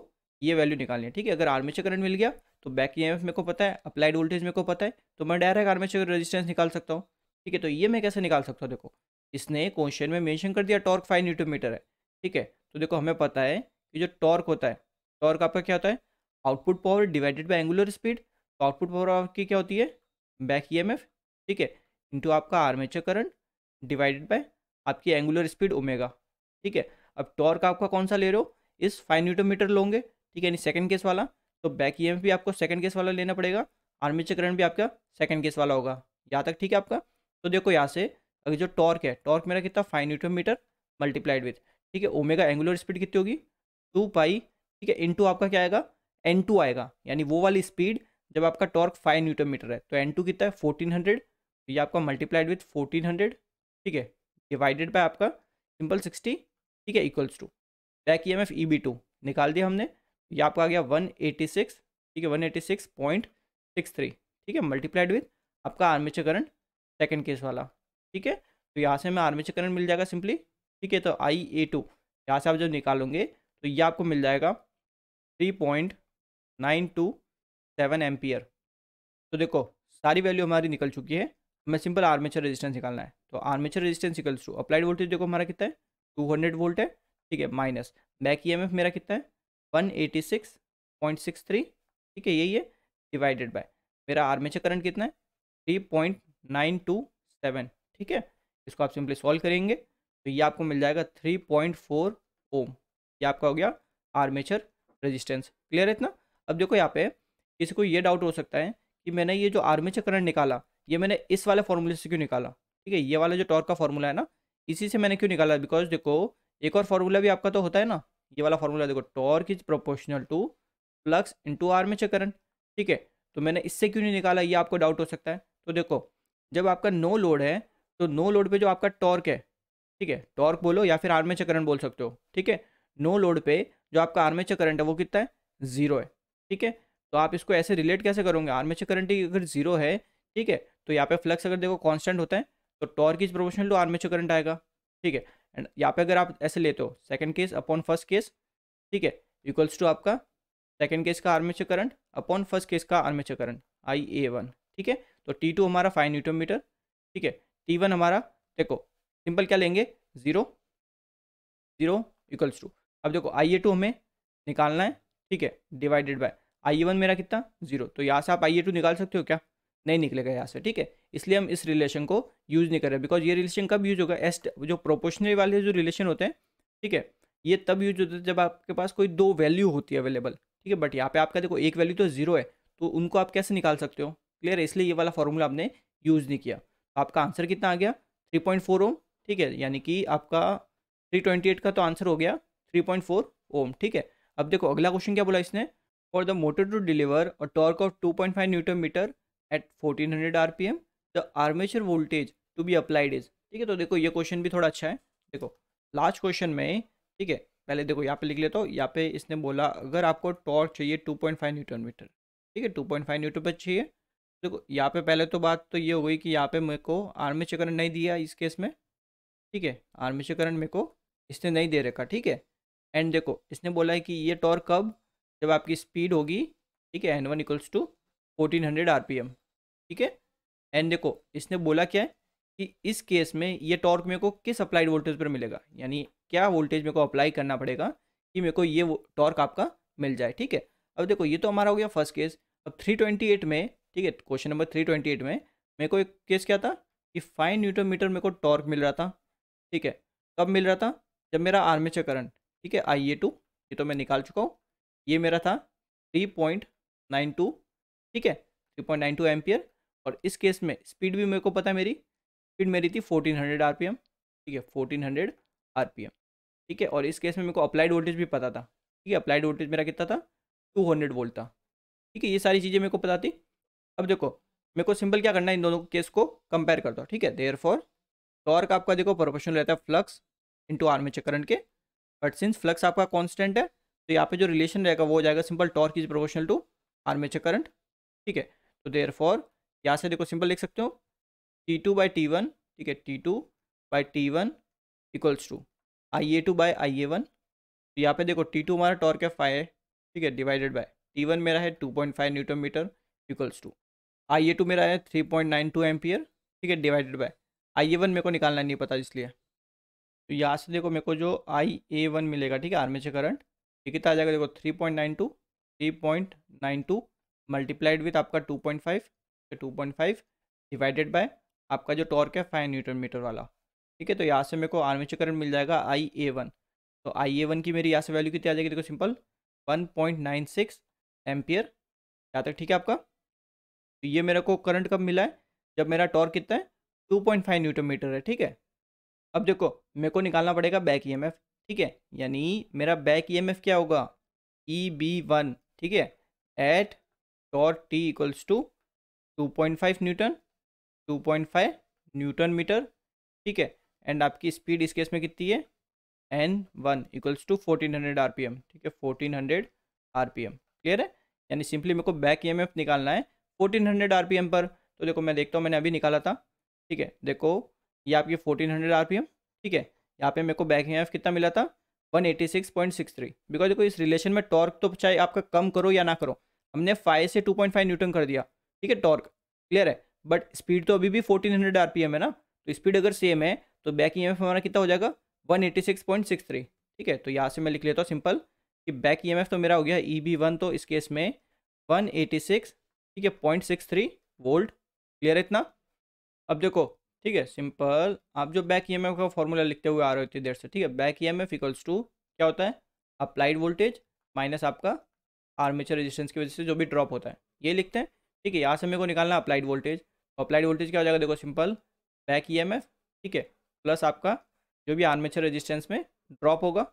ये वैल्यू निकालनी है ठीक है अगर आर्मेचर करंट मिल गया तो बैक ई e एम मेरे को पता है अप्लाइड वोल्टेज मेरे को पता है तो मैं डायरेक्ट आर्मेचर रजिस्टेंस निकाल सकता हूँ ठीक है तो ये मैं कैसे निकाल सकता हूँ देखो इसने क्वेश्चन में मैंशन कर दिया टॉर्क फाइव न्यूटन मीटर है ठीक है तो देखो हमें पता है कि जो टॉर्क होता है टॉर्क आपका क्या होता है output power divided by angular speed तो आउटपुट पावर की क्या होती है बैक ई e ठीक है इंटू आपका आर्मेचर करंट डिवाइडेड बाय आपकी एंगुलर स्पीड ओमेगा ठीक है अब टॉर्क आपका कौन सा ले रहे हो इस फाइव न्यूटो मीटर लोगे ठीक है यानी सेकंड केस वाला तो बैक ई e भी आपको सेकंड केस वाला लेना पड़ेगा आर्मेचर करंट भी आपका सेकंड केस वाला होगा यहाँ तक ठीक है आपका तो देखो यहाँ से अगर जो टॉर्क है टॉर्क मेरा कितना five newton metre metre multiplied with ठीक है ओमेगा एंगुलर स्पीड कितनी होगी टू पाई ठीक है इंटू आपका क्या आएगा एन टू आएगा यानी वो वाली स्पीड जब आपका टॉर्क फाइव न्यूटन मीटर है तो एन टू कितना है फोर्टीन हंड्रेड ये आपका मल्टीप्लाइड विथ फोर्टीन हंड्रेड ठीक है डिवाइडेड बाय आपका सिंपल सिक्सटी ठीक है equals to back E M F E B two निकाल दिया हमने ये आपका आ गया वन एटी सिक्स ठीक है one eighty six point six three ठीक है मल्टीप्लाइड विथ आपका आर्मेचर करंट सेकेंड केस वाला ठीक है तो यहाँ से हमें आर्मेचर करंट मिल जाएगा सिंपली ठीक है तो आई ए टू यहाँ से आप जब निकालोगे तो ये आपको मिल जाएगा three point nine two seven ampere तो देखो सारी वैल्यू हमारी निकल चुकी है हमें सिंपल आर्मेचर रेजिस्टेंस निकालना है तो armature resistance equals to applied voltage देखो हमारा कितना है टू हंड्रेड वोल्ट है ठीक है माइनस बैक ई मेरा कितना है one eighty six point six three ठीक है यही है डिवाइडेड बाय मेरा आर्मेचर करंट कितना है three point nine two seven ठीक है इसको आप सिंपली सॉल्व करेंगे तो ये आपको मिल जाएगा थ्री पॉइंट फोर ओम ये आपका हो गया आर्मेचर रेजिस्टेंस क्लियर है इतना अब देखो यहाँ पे किसी को ये डाउट हो सकता है कि मैंने ये जो आर्मेचर करंट निकाला ये मैंने इस वाले फॉर्मूले से क्यों निकाला ठीक है ये वाला जो टॉर्क का फॉर्मूला है ना इसी से मैंने क्यों निकाला बिकॉज देखो एक और फॉर्मूला भी आपका तो होता है ना ये वाला फॉर्मूला देखो torque is proportional to flux into armature current ठीक है तो मैंने इससे क्यों नहीं निकाला ये आपको डाउट हो सकता है तो देखो जब आपका नो लोड है तो नो लोड पर जो आपका टॉर्क है ठीक है टॉर्क बोलो या फिर आर्मेचर करंट बोल सकते हो ठीक है नो लोड पे जो आपका आर्मेचर करंट है वो कितना है ज़ीरो है ठीक है तो आप इसको ऐसे रिलेट कैसे करोगे आर्मेचर करंट अगर जीरो है ठीक है तो यहाँ पे फ्लक्स अगर देखो कांस्टेंट होता है तो torque is proportional to armature current आएगा ठीक है एंड यहाँ पे अगर आप ऐसे लेते हो second case upon first case ठीक है इक्वल्स टू आपका सेकंड केस का armature current upon first case का armature current I A one ठीक है तो टी टू हमारा फाइव न्यूटन मीटर ठीक है टी वन हमारा देखो सिंपल क्या लेंगे ज़ीरो ज़ीरो इक्वल्स टू अब देखो आई ए टू हमें निकालना है ठीक है डिवाइडेड बाय आई वन मेरा कितना जीरो तो यहाँ से आप आई ए टू निकाल सकते हो क्या नहीं निकलेगा यहाँ से ठीक है इसलिए हम इस रिलेशन को यूज़ नहीं कर रहे बिकॉज ये रिलेशन कब यूज होगा एस जो प्रोपोर्शनल वाले जो रिलेशन होते हैं ठीक है ये तब यूज होते हैं जब आपके पास कोई दो वैल्यू होती है अवेलेबल ठीक है बट यहाँ पे आपका देखो एक वैल्यू तो जीरो है तो उनको आप कैसे निकाल सकते हो क्लियर है इसलिए ये वाला फॉर्मूला आपने यूज़ नहीं किया तो आपका आंसर कितना आ गया थ्री पॉइंट फोर ओम ठीक है यानी कि आपका थ्री ट्वेंटी एट का तो आंसर हो गया थ्री पॉइंट फोर ओम ठीक है अब देखो अगला क्वेश्चन क्या बोला इसने For the motor to deliver a torque of 2.5 meter at 1400 RPM, the armature voltage to be applied is ठीक है तो देखो ये क्वेश्चन भी थोड़ा अच्छा है देखो लास्ट क्वेश्चन में ठीक है पहले देखो यहाँ पे लिख लेता हूँ यहाँ पे इसने बोला अगर आपको टॉर्क चाहिए 2.5 न्यूटन मीटर ठीक है 2.5 न्यूटन पर चाहिए देखो यहाँ पे पहले तो बात तो ये हो गई कि यहाँ पे मेरे को आर्मेचर करंट नहीं दिया इस केस में ठीक है आर्मेचर करंट मेरे को इसने नहीं दे रखा ठीक है एंड देखो इसने बोला है कि ये टॉर्क कब जब आपकी स्पीड होगी ठीक है N one equals to fourteen hundred R P M ठीक है एंड देखो इसने बोला क्या है कि इस केस में ये टॉर्क मेरे को किस अप्लाइड वोल्टेज पर मिलेगा यानी क्या वोल्टेज मेरे को अप्लाई करना पड़ेगा कि मेरे को ये टॉर्क आपका मिल जाए ठीक है अब देखो ये तो हमारा हो गया फर्स्ट केस अब 328 में ठीक है क्वेश्चन नंबर 328 में मेरे को एक केस क्या था कि फाइव न्यूटन मीटर मेरे को टॉर्क मिल रहा था ठीक है कब मिल रहा था जब मेरा आर्मेचर करंट ठीक है आई ये टू ये तो मैं निकाल चुका हूँ ये मेरा था 3.92 ठीक है 3.92 एम्पियर और इस केस में स्पीड भी मेरे को पता है मेरी स्पीड मेरी थी 1400 एम ठीक है 1400 एम ठीक है और इस केस में मेरे को अप्लाइड वोल्टेज भी पता था ठीक है अप्लाइड वोल्टेज मेरा कितना था 200 वोल्ट था ठीक है ये सारी चीज़ें मेरे को पता थी अब देखो मेरे को सिंपल क्या करना है इन दोनों केस को कंपेयर कर दो ठीक है देयर फॉर टॉर्क आपका देखो प्रोपोर्शनल रहता है फ्लक्स इंटू आर्मेचर करंट के बट सिंस फ्लक्स आपका कॉन्स्टेंट है तो यहाँ पे जो रिलेशन रहेगा वो हो जाएगा simple torque is proportional to armature current ठीक है तो देयर फॉर यहाँ से देखो सिंपल लिख सकते हो T two by T one ठीक है T two by T one equals to I A two by I A one तो यहाँ पे देखो टी टू हमारा टॉर्क है फाइव ठीक है डिवाइडेड बाय टी वन मेरा है two point five newton metre equals to I A two मेरा है three point nine two ampere ठीक है divided by I A one मेरे को निकालना नहीं पता इसलिए तो यहाँ से देखो मेरे को जो आई ए वन मिलेगा ठीक है आर्मेचर करंट ये कितना आ जाएगा देखो three point nine two three point nine two multiplied with आपका two point five two point five divided by आपका जो टॉर्क है फाइव न्यूटन मीटर वाला ठीक है तो यहाँ से मेरे को आर्मेचर करंट मिल जाएगा आई ए वन तो आई ए वन की मेरी यहाँ से वैल्यू कितनी आ जाएगी देखो simple one point nine six ampere यहाँ तक ठीक है आपका तो ये मेरे को करंट कब मिला है जब मेरा टॉर्क कितना है two point five newton metre है ठीक है अब देखो मेरे को निकालना पड़ेगा बैक ई एम एफ ठीक है यानी मेरा बैक ई क्या होगा ई बी वन ठीक है at dot T equals to two point five newton two point five newton metre ठीक है एंड आपकी स्पीड इस केस में कितनी है N one equals to fourteen hundred R P M ठीक है fourteen hundred R P M clear है यानी सिंपली मेरे को बैक ई निकालना है fourteen hundred R P M पर तो देखो मैं देखता हूँ मैंने अभी निकाला था ठीक है देखो ये आपकी fourteen hundred R P M ठीक है यहाँ पे मेरे को बैक एफ कितना मिला था 186.63 बिकॉज देखो इस रिलेशन में टॉर्क तो चाहे आपका कम करो या ना करो हमने 5 से 2.5 न्यूटन कर दिया ठीक है टॉर्क क्लियर है बट स्पीड तो अभी भी 1400 एम है ना तो स्पीड अगर सेम है तो बैक ई हमारा कितना हो जाएगा 186.63 ठीक है तो यहाँ से मैं लिख लेता हूँ सिंपल कि बैक ई तो मेरा हो गया ई बी वन तो इस केस में सिक्स ठीक है point six three volt clear है इतना अब देखो ठीक है सिंपल आप जो बैक ई का फॉर्मूला लिखते हुए आ रहे होते देर से ठीक है back E M equals to क्या होता है अप्लाइड वोल्टेज माइनस आपका आर्मेचर रेजिस्टेंस की वजह से जो भी ड्रॉप होता है ये लिखते हैं ठीक है यहाँ से मेरे को निकालना अप्लाइड वोल्टेज अप्लाइड वोल्टेज क्या हो जाएगा देखो सिंपल बैक ई ठीक है प्लस आपका जो भी आर्मेचर रेजिस्टेंस में ड्रॉप होगा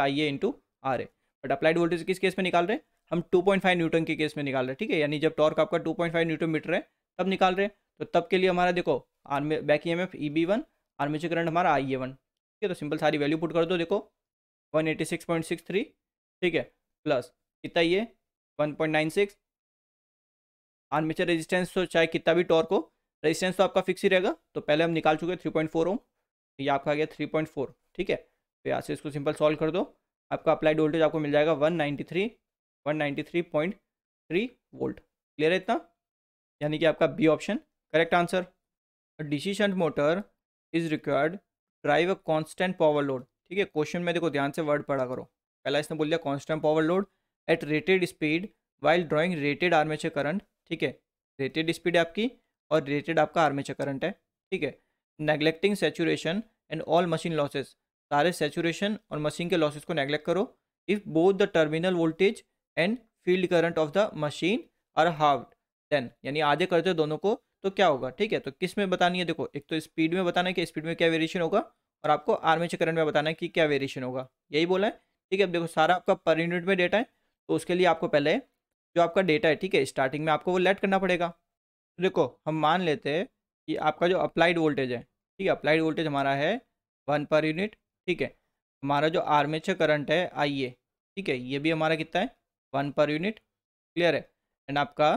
आई आइए into R A but applied voltage किस केस में निकाल रहे हैं हम 2.5 न्यूटन के केस में निकाल रहे हैं ठीक है यानी जब टॉर्क आपका 2.5 न्यूटन मीटर है तब निकाल रहे हैं तो तब के लिए हमारा देखो आर्मे back E M F E B one armature current हमारा आई ए वन ठीक है तो सिंपल सारी वैल्यू पुट कर दो देखो one eighty six point six three ठीक है प्लस कितना ये one point nine six armature resistance तो चाहे कितना भी टॉर्क हो रेजिस्टेंस तो आपका फिक्स ही रहेगा तो पहले हम निकाल चुके थ्री पॉइंट फोर ओम ये आपका आ गया थ्री पॉइंट फोर ठीक है तो यहाँ से इसको सिंपल सॉल्व कर दो आपका अप्लाइड वोल्टेज आपको मिल जाएगा one ninety three one ninety three point three volt clear है इतना यानी कि आपका B option correct answer a decision motor is required drive a constant power load ठीक है क्वेश्चन में देखो ध्यान से वर्ड पढ़ा करो पहला इसने बोल दिया constant power load at rated speed while drawing rated armature current ठीक है रेटेड स्पीड आपकी और रेटेड आपका आर्मेचर करंट है ठीक है neglecting saturation and all machine losses सारे सेचुरेशन और मशीन के लॉसेस को नेग्लेक्ट करो if both the terminal voltage and field current of the machine are halved then यानी आधे करते दोनों को तो क्या होगा ठीक है तो किस में बतानी है देखो एक तो स्पीड में बताना है कि स्पीड में क्या वेरिएशन होगा और आपको आर्मेचर करंट में बताना है कि क्या वेरिएशन होगा यही बोला है ठीक है अब देखो सारा आपका पर यूनिट में डेटा है तो उसके लिए आपको पहले जो आपका डेटा है ठीक है स्टार्टिंग में आपको वो लेट करना पड़ेगा देखो हम मान लेते हैं कि आपका जो अप्लाइड वोल्टेज है ठीक है अप्लाइड वोल्टेज हमारा है वन पर यूनिट ठीक है हमारा जो आर्मेचर करंट है आई ए ठीक है ये भी हमारा कितना है वन पर यूनिट क्लियर है एंड आपका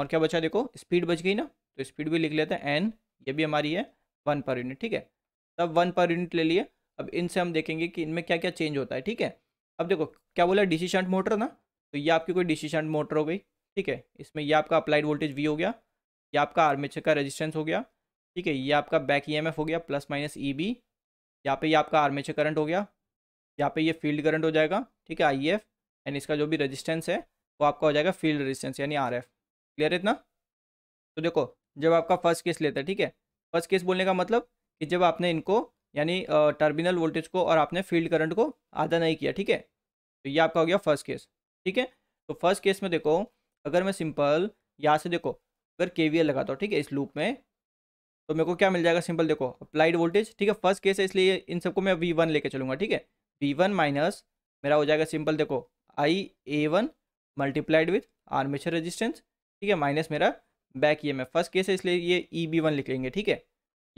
और क्या बचा देखो स्पीड बच गई ना तो स्पीड भी लिख लेते हैं एन ये भी हमारी है वन पर यूनिट ठीक है तब वन पर यूनिट ले लिए अब इनसे हम देखेंगे कि इनमें क्या क्या चेंज होता है ठीक है अब देखो क्या बोला डिसीशंट मोटर ना तो ये आपकी कोई डिसीशंट मोटर हो गई ठीक है इसमें यह आपका अप्लाइड वोल्टेज वी हो गया यह आपका आर्मेचर का रजिस्टेंस हो गया ठीक है ये आपका बैक ई हो गया प्लस माइनस ई बी यहाँ पर आपका आर्मेचर करंट हो गया यहाँ पे ये फील्ड करंट हो जाएगा ठीक है आई एफ एंड इसका जो भी रेजिस्टेंस है वो आपका हो जाएगा फील्ड रेजिस्टेंस यानी आर एफ क्लियर इतना तो देखो जब आपका फर्स्ट केस लेता है ठीक है फर्स्ट केस बोलने का मतलब कि जब आपने इनको यानी टर्मिनल वोल्टेज को और आपने फील्ड करंट को आधा नहीं किया ठीक है तो ये आपका हो गया फर्स्ट केस ठीक है तो फर्स्ट केस में देखो अगर मैं सिंपल यहाँ से देखो अगर के वी लगाता हूँ ठीक है इस लूप में तो मेरे को क्या मिल जाएगा सिंपल देखो अप्लाइड वोल्टेज ठीक है फर्स्ट केस है इसलिए इन सबको मैं वी वन लेके चलूँगा ठीक है वी वन माइनस मेरा हो जाएगा सिंपल देखो I A one multiplied with armature resistance ठीक है माइनस मेरा बैक ई फर्स्ट केस है इसलिए ये ई बी वन लिख लेंगे ठीक है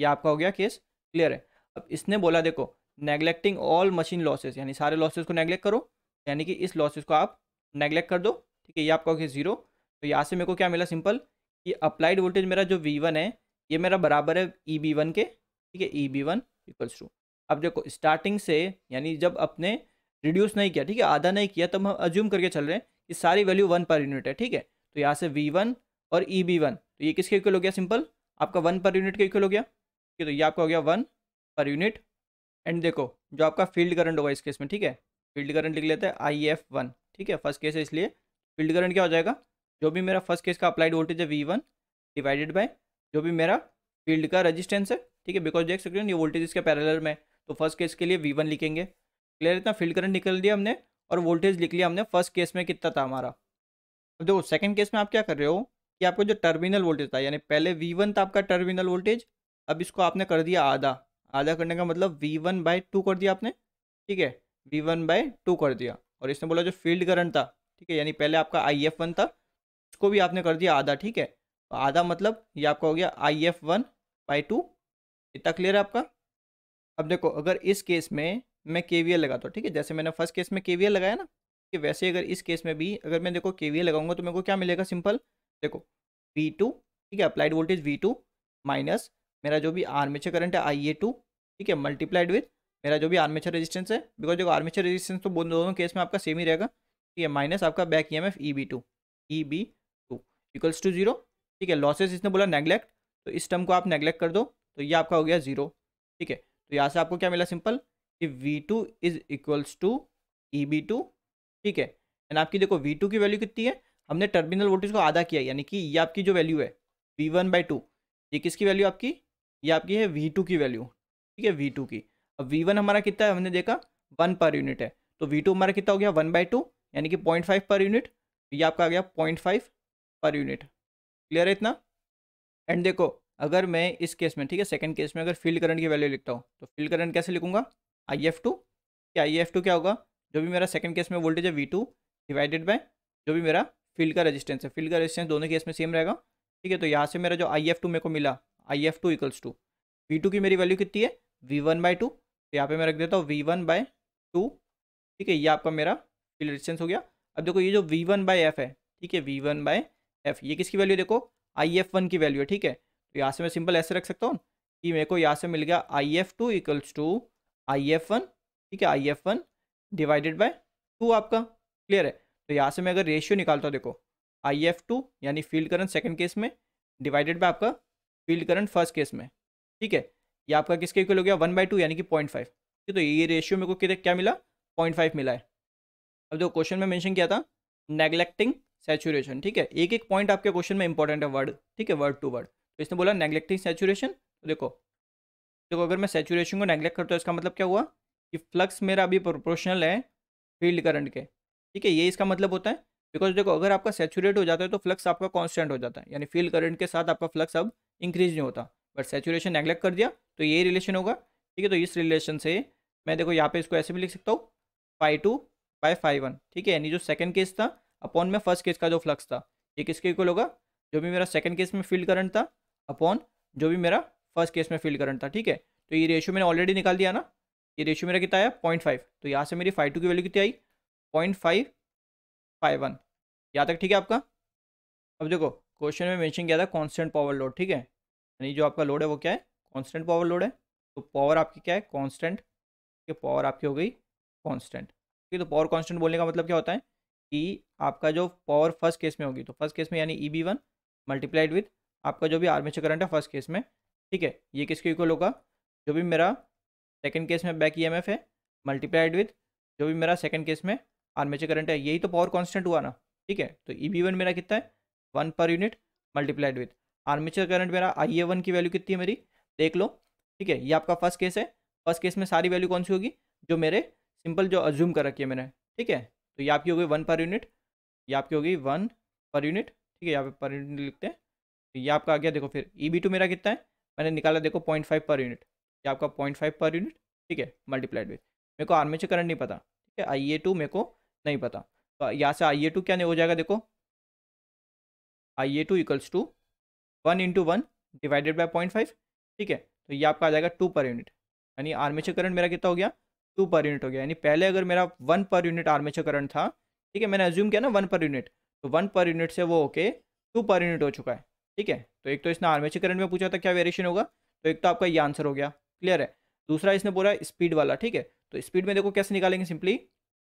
ये आपका हो गया केस क्लियर है अब इसने बोला देखो नेग्लेक्टिंग ऑल मशीन लॉसेज यानी सारे लॉसेज को नेग्लेक्ट करो यानी कि इस लॉसेज को आप नेग्लेक्ट कर दो ठीक है ये आपका हो गया जीरो तो यहाँ से मेरे को क्या मिला सिंपल कि अप्लाइड वोल्टेज मेरा जो वी वन है ये मेरा बराबर है ई बी वन के ठीक है E B one equals to अब देखो स्टार्टिंग से यानी जब अपने रिड्यूस नहीं किया ठीक है आधा नहीं किया तब हम अज्यूम करके चल रहे हैं कि सारी वैल्यू वन पर यूनिट है ठीक है तो यहाँ से वी वन और ई बी वन तो ये किसके इक्वल हो गया सिंपल आपका वन पर यूनिट के इक्वल हो गया ठीक है तो ये आपका हो गया वन पर यूनिट एंड देखो जो आपका फील्ड करंट होगा इस केस में ठीक है फील्ड करंट लिख लेते हैं आई एफ वन ठीक है फर्स्ट केस है इसलिए फील्ड करंट क्या हो जाएगा जो भी मेरा फर्स्ट केस का अप्लाइड वोल्टेज है वी वन डिवाइडेड बाय जो भी मेरा फील्ड का रजिस्टेंस है ठीक है बिकॉज देख सकते हो ये वोल्टेज इसके पैरल में तो फर्स्ट केस के लिए वी वन लिखेंगे क्लियर इतना फील्ड करंट निकल दिया हमने और वोल्टेज लिख लिया हमने फर्स्ट केस में कितना था हमारा अब देखो सेकेंड केस में आप क्या कर रहे हो कि आपको जो टर्मिनल वोल्टेज था यानी पहले वी वन था आपका टर्मिनल वोल्टेज अब इसको आपने कर दिया आधा आधा करने का मतलब वी वन बाई टू कर दिया आपने ठीक है वी वन बाई टू कर दिया और इसने बोला जो फील्ड करंट था ठीक है यानी पहले आपका आई एफ वन था इसको भी आपने कर दिया आधा ठीक है तो आधा मतलब ये आपका हो गया I F one by two इतना क्लियर है आपका अब देखो अगर इस केस में मैं के वी एल लगाता हूँ ठीक है जैसे मैंने फर्स्ट केस में के वी एल लगाया ना कि वैसे अगर इस केस में भी अगर मैं देखो के वी एल लगाऊंगा तो मेरे को क्या मिलेगा सिंपल देखो वी टू ठीक है applied voltage V two minus मेरा जो भी आर्मेचर करंट है आई ए टू ठीक है मल्टीप्लाइड विथ मेरा जो भी आर्मेचर रेजिस्टेंस है बिकॉज देखो आर्मेचर रेजिस्टेंस तो दोनों केस में आपका सेम ही रहेगा ठीक है माइनस आपका back E M F E B two E B two equals to zero ठीक है लॉसेज इसने बोला नेग्लेक्ट तो इस टर्म को आप नेग्लेक्ट कर दो तो ये आपका हो गया जीरो ठीक है तो यहाँ से आपको क्या मिला सिंपल कि V two is equals to E B two ठीक है एंड आपकी देखो वी टू की वैल्यू कितनी है हमने टर्मिनल वोल्टेज को आधा किया यानी कि ये आपकी जो वैल्यू है वी वन बाई टू ये किसकी वैल्यू आपकी ये आपकी है वी टू की वैल्यू ठीक है वी टू की अब वी वन हमारा कितना है हमने देखा वन पर यूनिट है तो वी टू हमारा कितना हो गया वन बाई टू यानी कि पॉइंट फाइव पर यूनिट ये आपका आ गया point five per unit clear है इतना एंड देखो अगर मैं इस केस में ठीक है सेकेंड केस में अगर फील्ड करंट की वैल्यू लिखता हूँ तो फील्ड करंट कैसे लिखूंगा आई एफ टू क्या आई एफ टू क्या होगा जो भी मेरा सेकेंड केस में वोल्टेज है वी टू डिवाइडेड बाय जो भी मेरा फील्ड का रेजिस्टेंस है फील्ड का रेजिस्टेंस दोनों केस में सेम रहेगा ठीक है तो यहाँ से मेरा जो आई एफ टू मेरे को मिला I F two equals to V two की मेरी वैल्यू कितनी है वी वन बाई टू तो यहाँ पर मैं रख देता हूँ वी वन बाय टू ठीक है ये आपका मेरा फील्ड रजिस्टेंस हो गया अब देखो ये जो वी वन बाई एफ है ठीक है वी वन बाई एफ ये किसकी वैल्यू देखो आई एफ वन की वैल्यू है ठीक है तो यहाँ से मैं सिंपल ऐसे रख सकता हूँ कि मेरे को यहाँ से मिल गया I F two equals to I F one ठीक है I F one divided by two आपका क्लियर है तो यहाँ से मैं अगर रेशियो निकालता हूँ देखो आई एफ टू यानी फील्ड करंट सेकेंड केस में डिवाइडेड बाय आपका फील्ड करंट फर्स्ट केस में ठीक है ये आपका किसके इक्वल हो गया वन बाई टू यानी कि पॉइंट फाइव ठीक तो ये रेशियो मेरे को कितने क्या मिला पॉइंट फाइव मिला है अब देखो क्वेश्चन में मैंशन किया था नेग्लेक्टिंग सेचुरेशन ठीक है एक एक पॉइंट आपके क्वेश्चन में इंपॉर्टेंट है वर्ड ठीक है वर्ड टू वर्ड तो इसने बोला नेग्लेक्टिंग सेचुरेशन तो देखो देखो अगर मैं सेचुरेशन को नेग्लेक्ट करता हूँ इसका मतलब क्या हुआ कि फ्लक्स मेरा अभी प्रोपोर्शनल है फील्ड करंट के ठीक है ये इसका मतलब होता है बिकॉज देखो अगर आपका सेचुरेट हो जाता है तो फ्लक्स आपका कॉन्स्टेंट हो जाता है यानी फील्ड करंट के साथ आपका फ्लक्स अब इंक्रीज नहीं होता बट सेचुरेशन नेग्लेक्ट कर दिया तो ये रिलेशन होगा ठीक है तो इस रिलेशन से मैं देखो यहाँ पे इसको ऐसे भी लिख सकता हूँ five two by five one ठीक है यानी जो सेकंड केस था अपॉन में फर्स्ट केस का जो फ्लक्स था ये किसके इक्वल होगा जो भी मेरा सेकंड केस में फील्ड करंट था अपॉन जो भी मेरा फर्स्ट केस में फील्ड करंट था ठीक है तो ये रेशियो मैंने ऑलरेडी निकाल दिया ना ये रेशियो मेरा कितना आया पॉइंट फाइव तो यहाँ से मेरी फाइव टू की वैल्यू कितनी आई पॉइंट फाइव फाइव वन यहाँ तक ठीक है आपका अब देखो क्वेश्चन में मेंशन किया था कांस्टेंट पावर लोड ठीक है यानी जो आपका लोड है वो क्या है कांस्टेंट पावर लोड है तो पावर आपकी क्या है कांस्टेंट कि पावर आपकी हो गई कांस्टेंट ठीक है तो पावर कांस्टेंट बोलने का मतलब क्या होता है कि आपका जो पावर फर्स्ट केस में होगी तो फर्स्ट केस में यानी E e B one multiplied with आपका जो भी आर्मेचर करंट है फर्स्ट केस में ठीक है ये किसके इक्वल होगा जो भी मेरा सेकेंड केस में बैक ई है मल्टीप्लाइड विथ जो भी मेरा सेकेंड केस में आर्मेचर करंट है यही तो पावर कांस्टेंट हुआ ना ठीक है तो ई बी वन मेरा कितना है one per unit multiplied with armature current मेरा आई ए वन की वैल्यू कितनी है मेरी देख लो ठीक है ये आपका फर्स्ट केस है फर्स्ट केस में सारी वैल्यू कौन सी होगी जो मेरे सिंपल जो अज्यूम कर रखी है मैंने ठीक है तो ये आपकी गई वन पर यूनिट ये आपकी होगी वन पर यूनिट ठीक है यहाँ पे पर यूनिट लिखते हैं तो ये आपका आ गया देखो फिर ई बी टू मेरा कितना है मैंने निकाला देखो पॉइंट फाइव पर यूनिट ये आपका पॉइंट फाइव पर यूनिट ठीक है मल्टीप्लाइड विथ मेरे को आर्मेचर करंट नहीं पता ठीक है आई ए टू मेरे को नहीं पता तो यहाँ से आई ए टू क्या नहीं हो जाएगा देखो I A two equals to one into one divided by point five ठीक है तो ये आपका आ जाएगा टू पर यूनिट यानी आर्मेचर करंट मेरा कितना हो गया टू पर यूनिट हो गया यानी पहले अगर मेरा one per unit armature current था ठीक है मैंने एज्यूम किया ना वन पर यूनिट तो वन पर यूनिट से वो ओके टू पर यूनिट हो चुका है ठीक है तो एक तो इसने आर्मेचर करंट में पूछा था क्या वेरिएशन होगा तो एक तो आपका ये आंसर हो गया क्लियर है दूसरा इसने बोला स्पीड वाला ठीक है तो स्पीड में देखो कैसे निकालेंगे सिंपली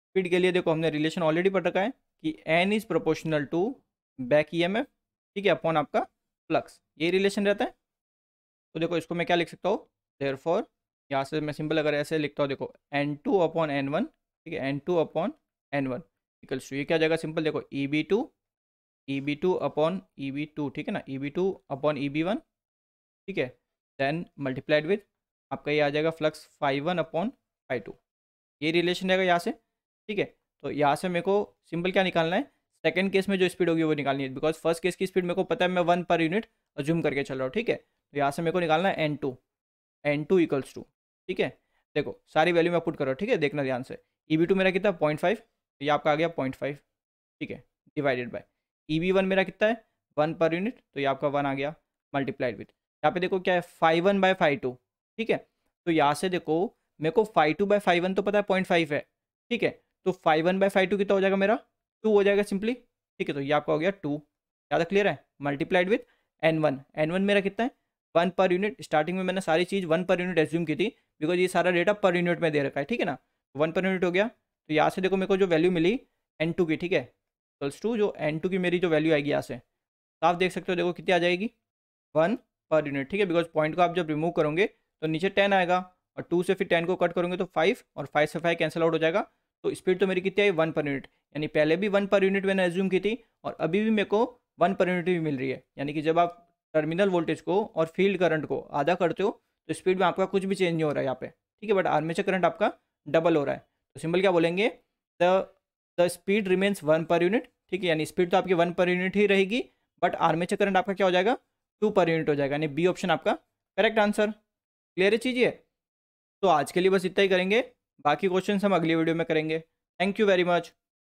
स्पीड के लिए देखो हमने रिलेशन ऑलरेडी पढ़ रखा है कि N is proportional to back E ठीक है अपॉन आपका फ्लक्स ये रिलेशन रहता है तो देखो इसको मैं क्या लिख सकता हूँ देयर फोर यहाँ से मैं सिंपल अगर ऐसे लिखता हूँ देखो N two upon N one ठीक है N two upon N one equals to ये क्या जाएगा सिंपल देखो E B two E B two upon E B two ठीक है ना E B two upon E B one ठीक है देन मल्टीप्लाइड विथ आपका ये आ जाएगा flux five one upon five two ये रिलेशन रहेगा यहाँ से ठीक है तो यहाँ से मेरे को सिंपल क्या निकालना है सेकेंड केस में जो स्पीड होगी वो निकालनी है बिकॉज फर्स्ट केस की स्पीड मेरे को पता है मैं वन पर यूनिट जूम करके चल रहा हूँ ठीक है तो यहाँ से मेरे को निकालना है N two N two equals to ठीक है देखो सारी वैल्यू मैं पुट कर रहा हूँ ठीक है देखना ध्यान से ई बी टू मेरा कितना पॉइंट फाइव तो ये आपका आ गया पॉइंट फाइव ठीक है divided by E B one मेरा कितना है वन पर यूनिट तो ये आपका वन आ गया मल्टीप्लाइड विथ यहाँ पे देखो क्या है five one by five two ठीक है तो यहाँ से देखो मेरे को five two by five one तो पता है पॉइंट फाइव है ठीक है तो five one by five two कितना हो जाएगा मेरा टू हो जाएगा सिंपली ठीक है तो ये आपका हो गया टू ज़्यादा क्लियर है multiplied with N one N one मेरा कितना है वन पर यूनिट स्टार्टिंग में मैंने सारी चीज़ वन पर यूनिट एज्यूम की थी बिकॉज ये सारा डेटा पर यूनिट में दे रखा है ठीक है ना वन पर यूनिट हो गया तो यहाँ से देखो मेरे को जो वैल्यू मिली एन टू की ठीक है प्लस तो टू जो एन टू की मेरी जो वैल्यू आएगी यहाँ से तो आप देख सकते हो देखो कितनी आ जाएगी वन पर यूनिट ठीक है बिकॉज पॉइंट को आप जब रिमूव करोगे तो नीचे टेन आएगा और टू से फिर टेन को कट करोगे तो फाइव और फाइव से फाइव कैंसिल आउट हो जाएगा तो स्पीड तो मेरी कितनी आई वन पर यूनिट यानी पहले भी वन पर यूनिट मैंने एज्यूम की थी और अभी भी मेरे को वन पर यूनिट भी मिल रही है यानी कि जब आप टर्मिनल वोल्टेज को और फील्ड करंट को आधा करते हो तो स्पीड में आपका कुछ भी चेंज नहीं हो रहा है यहाँ पे ठीक है बट आर्मेचर करंट आपका डबल हो रहा है तो सिंपल क्या बोलेंगे the the speed remains one per unit ठीक है यानी स्पीड तो आपकी वन पर यूनिट ही रहेगी बट आर्मेचर करंट आपका क्या हो जाएगा टू पर यूनिट हो जाएगा यानी बी ऑप्शन आपका करेक्ट आंसर क्लियर है चीजिए तो आज के लिए बस इतना ही करेंगे बाकी क्वेश्चन हम अगली वीडियो में करेंगे थैंक यू वेरी मच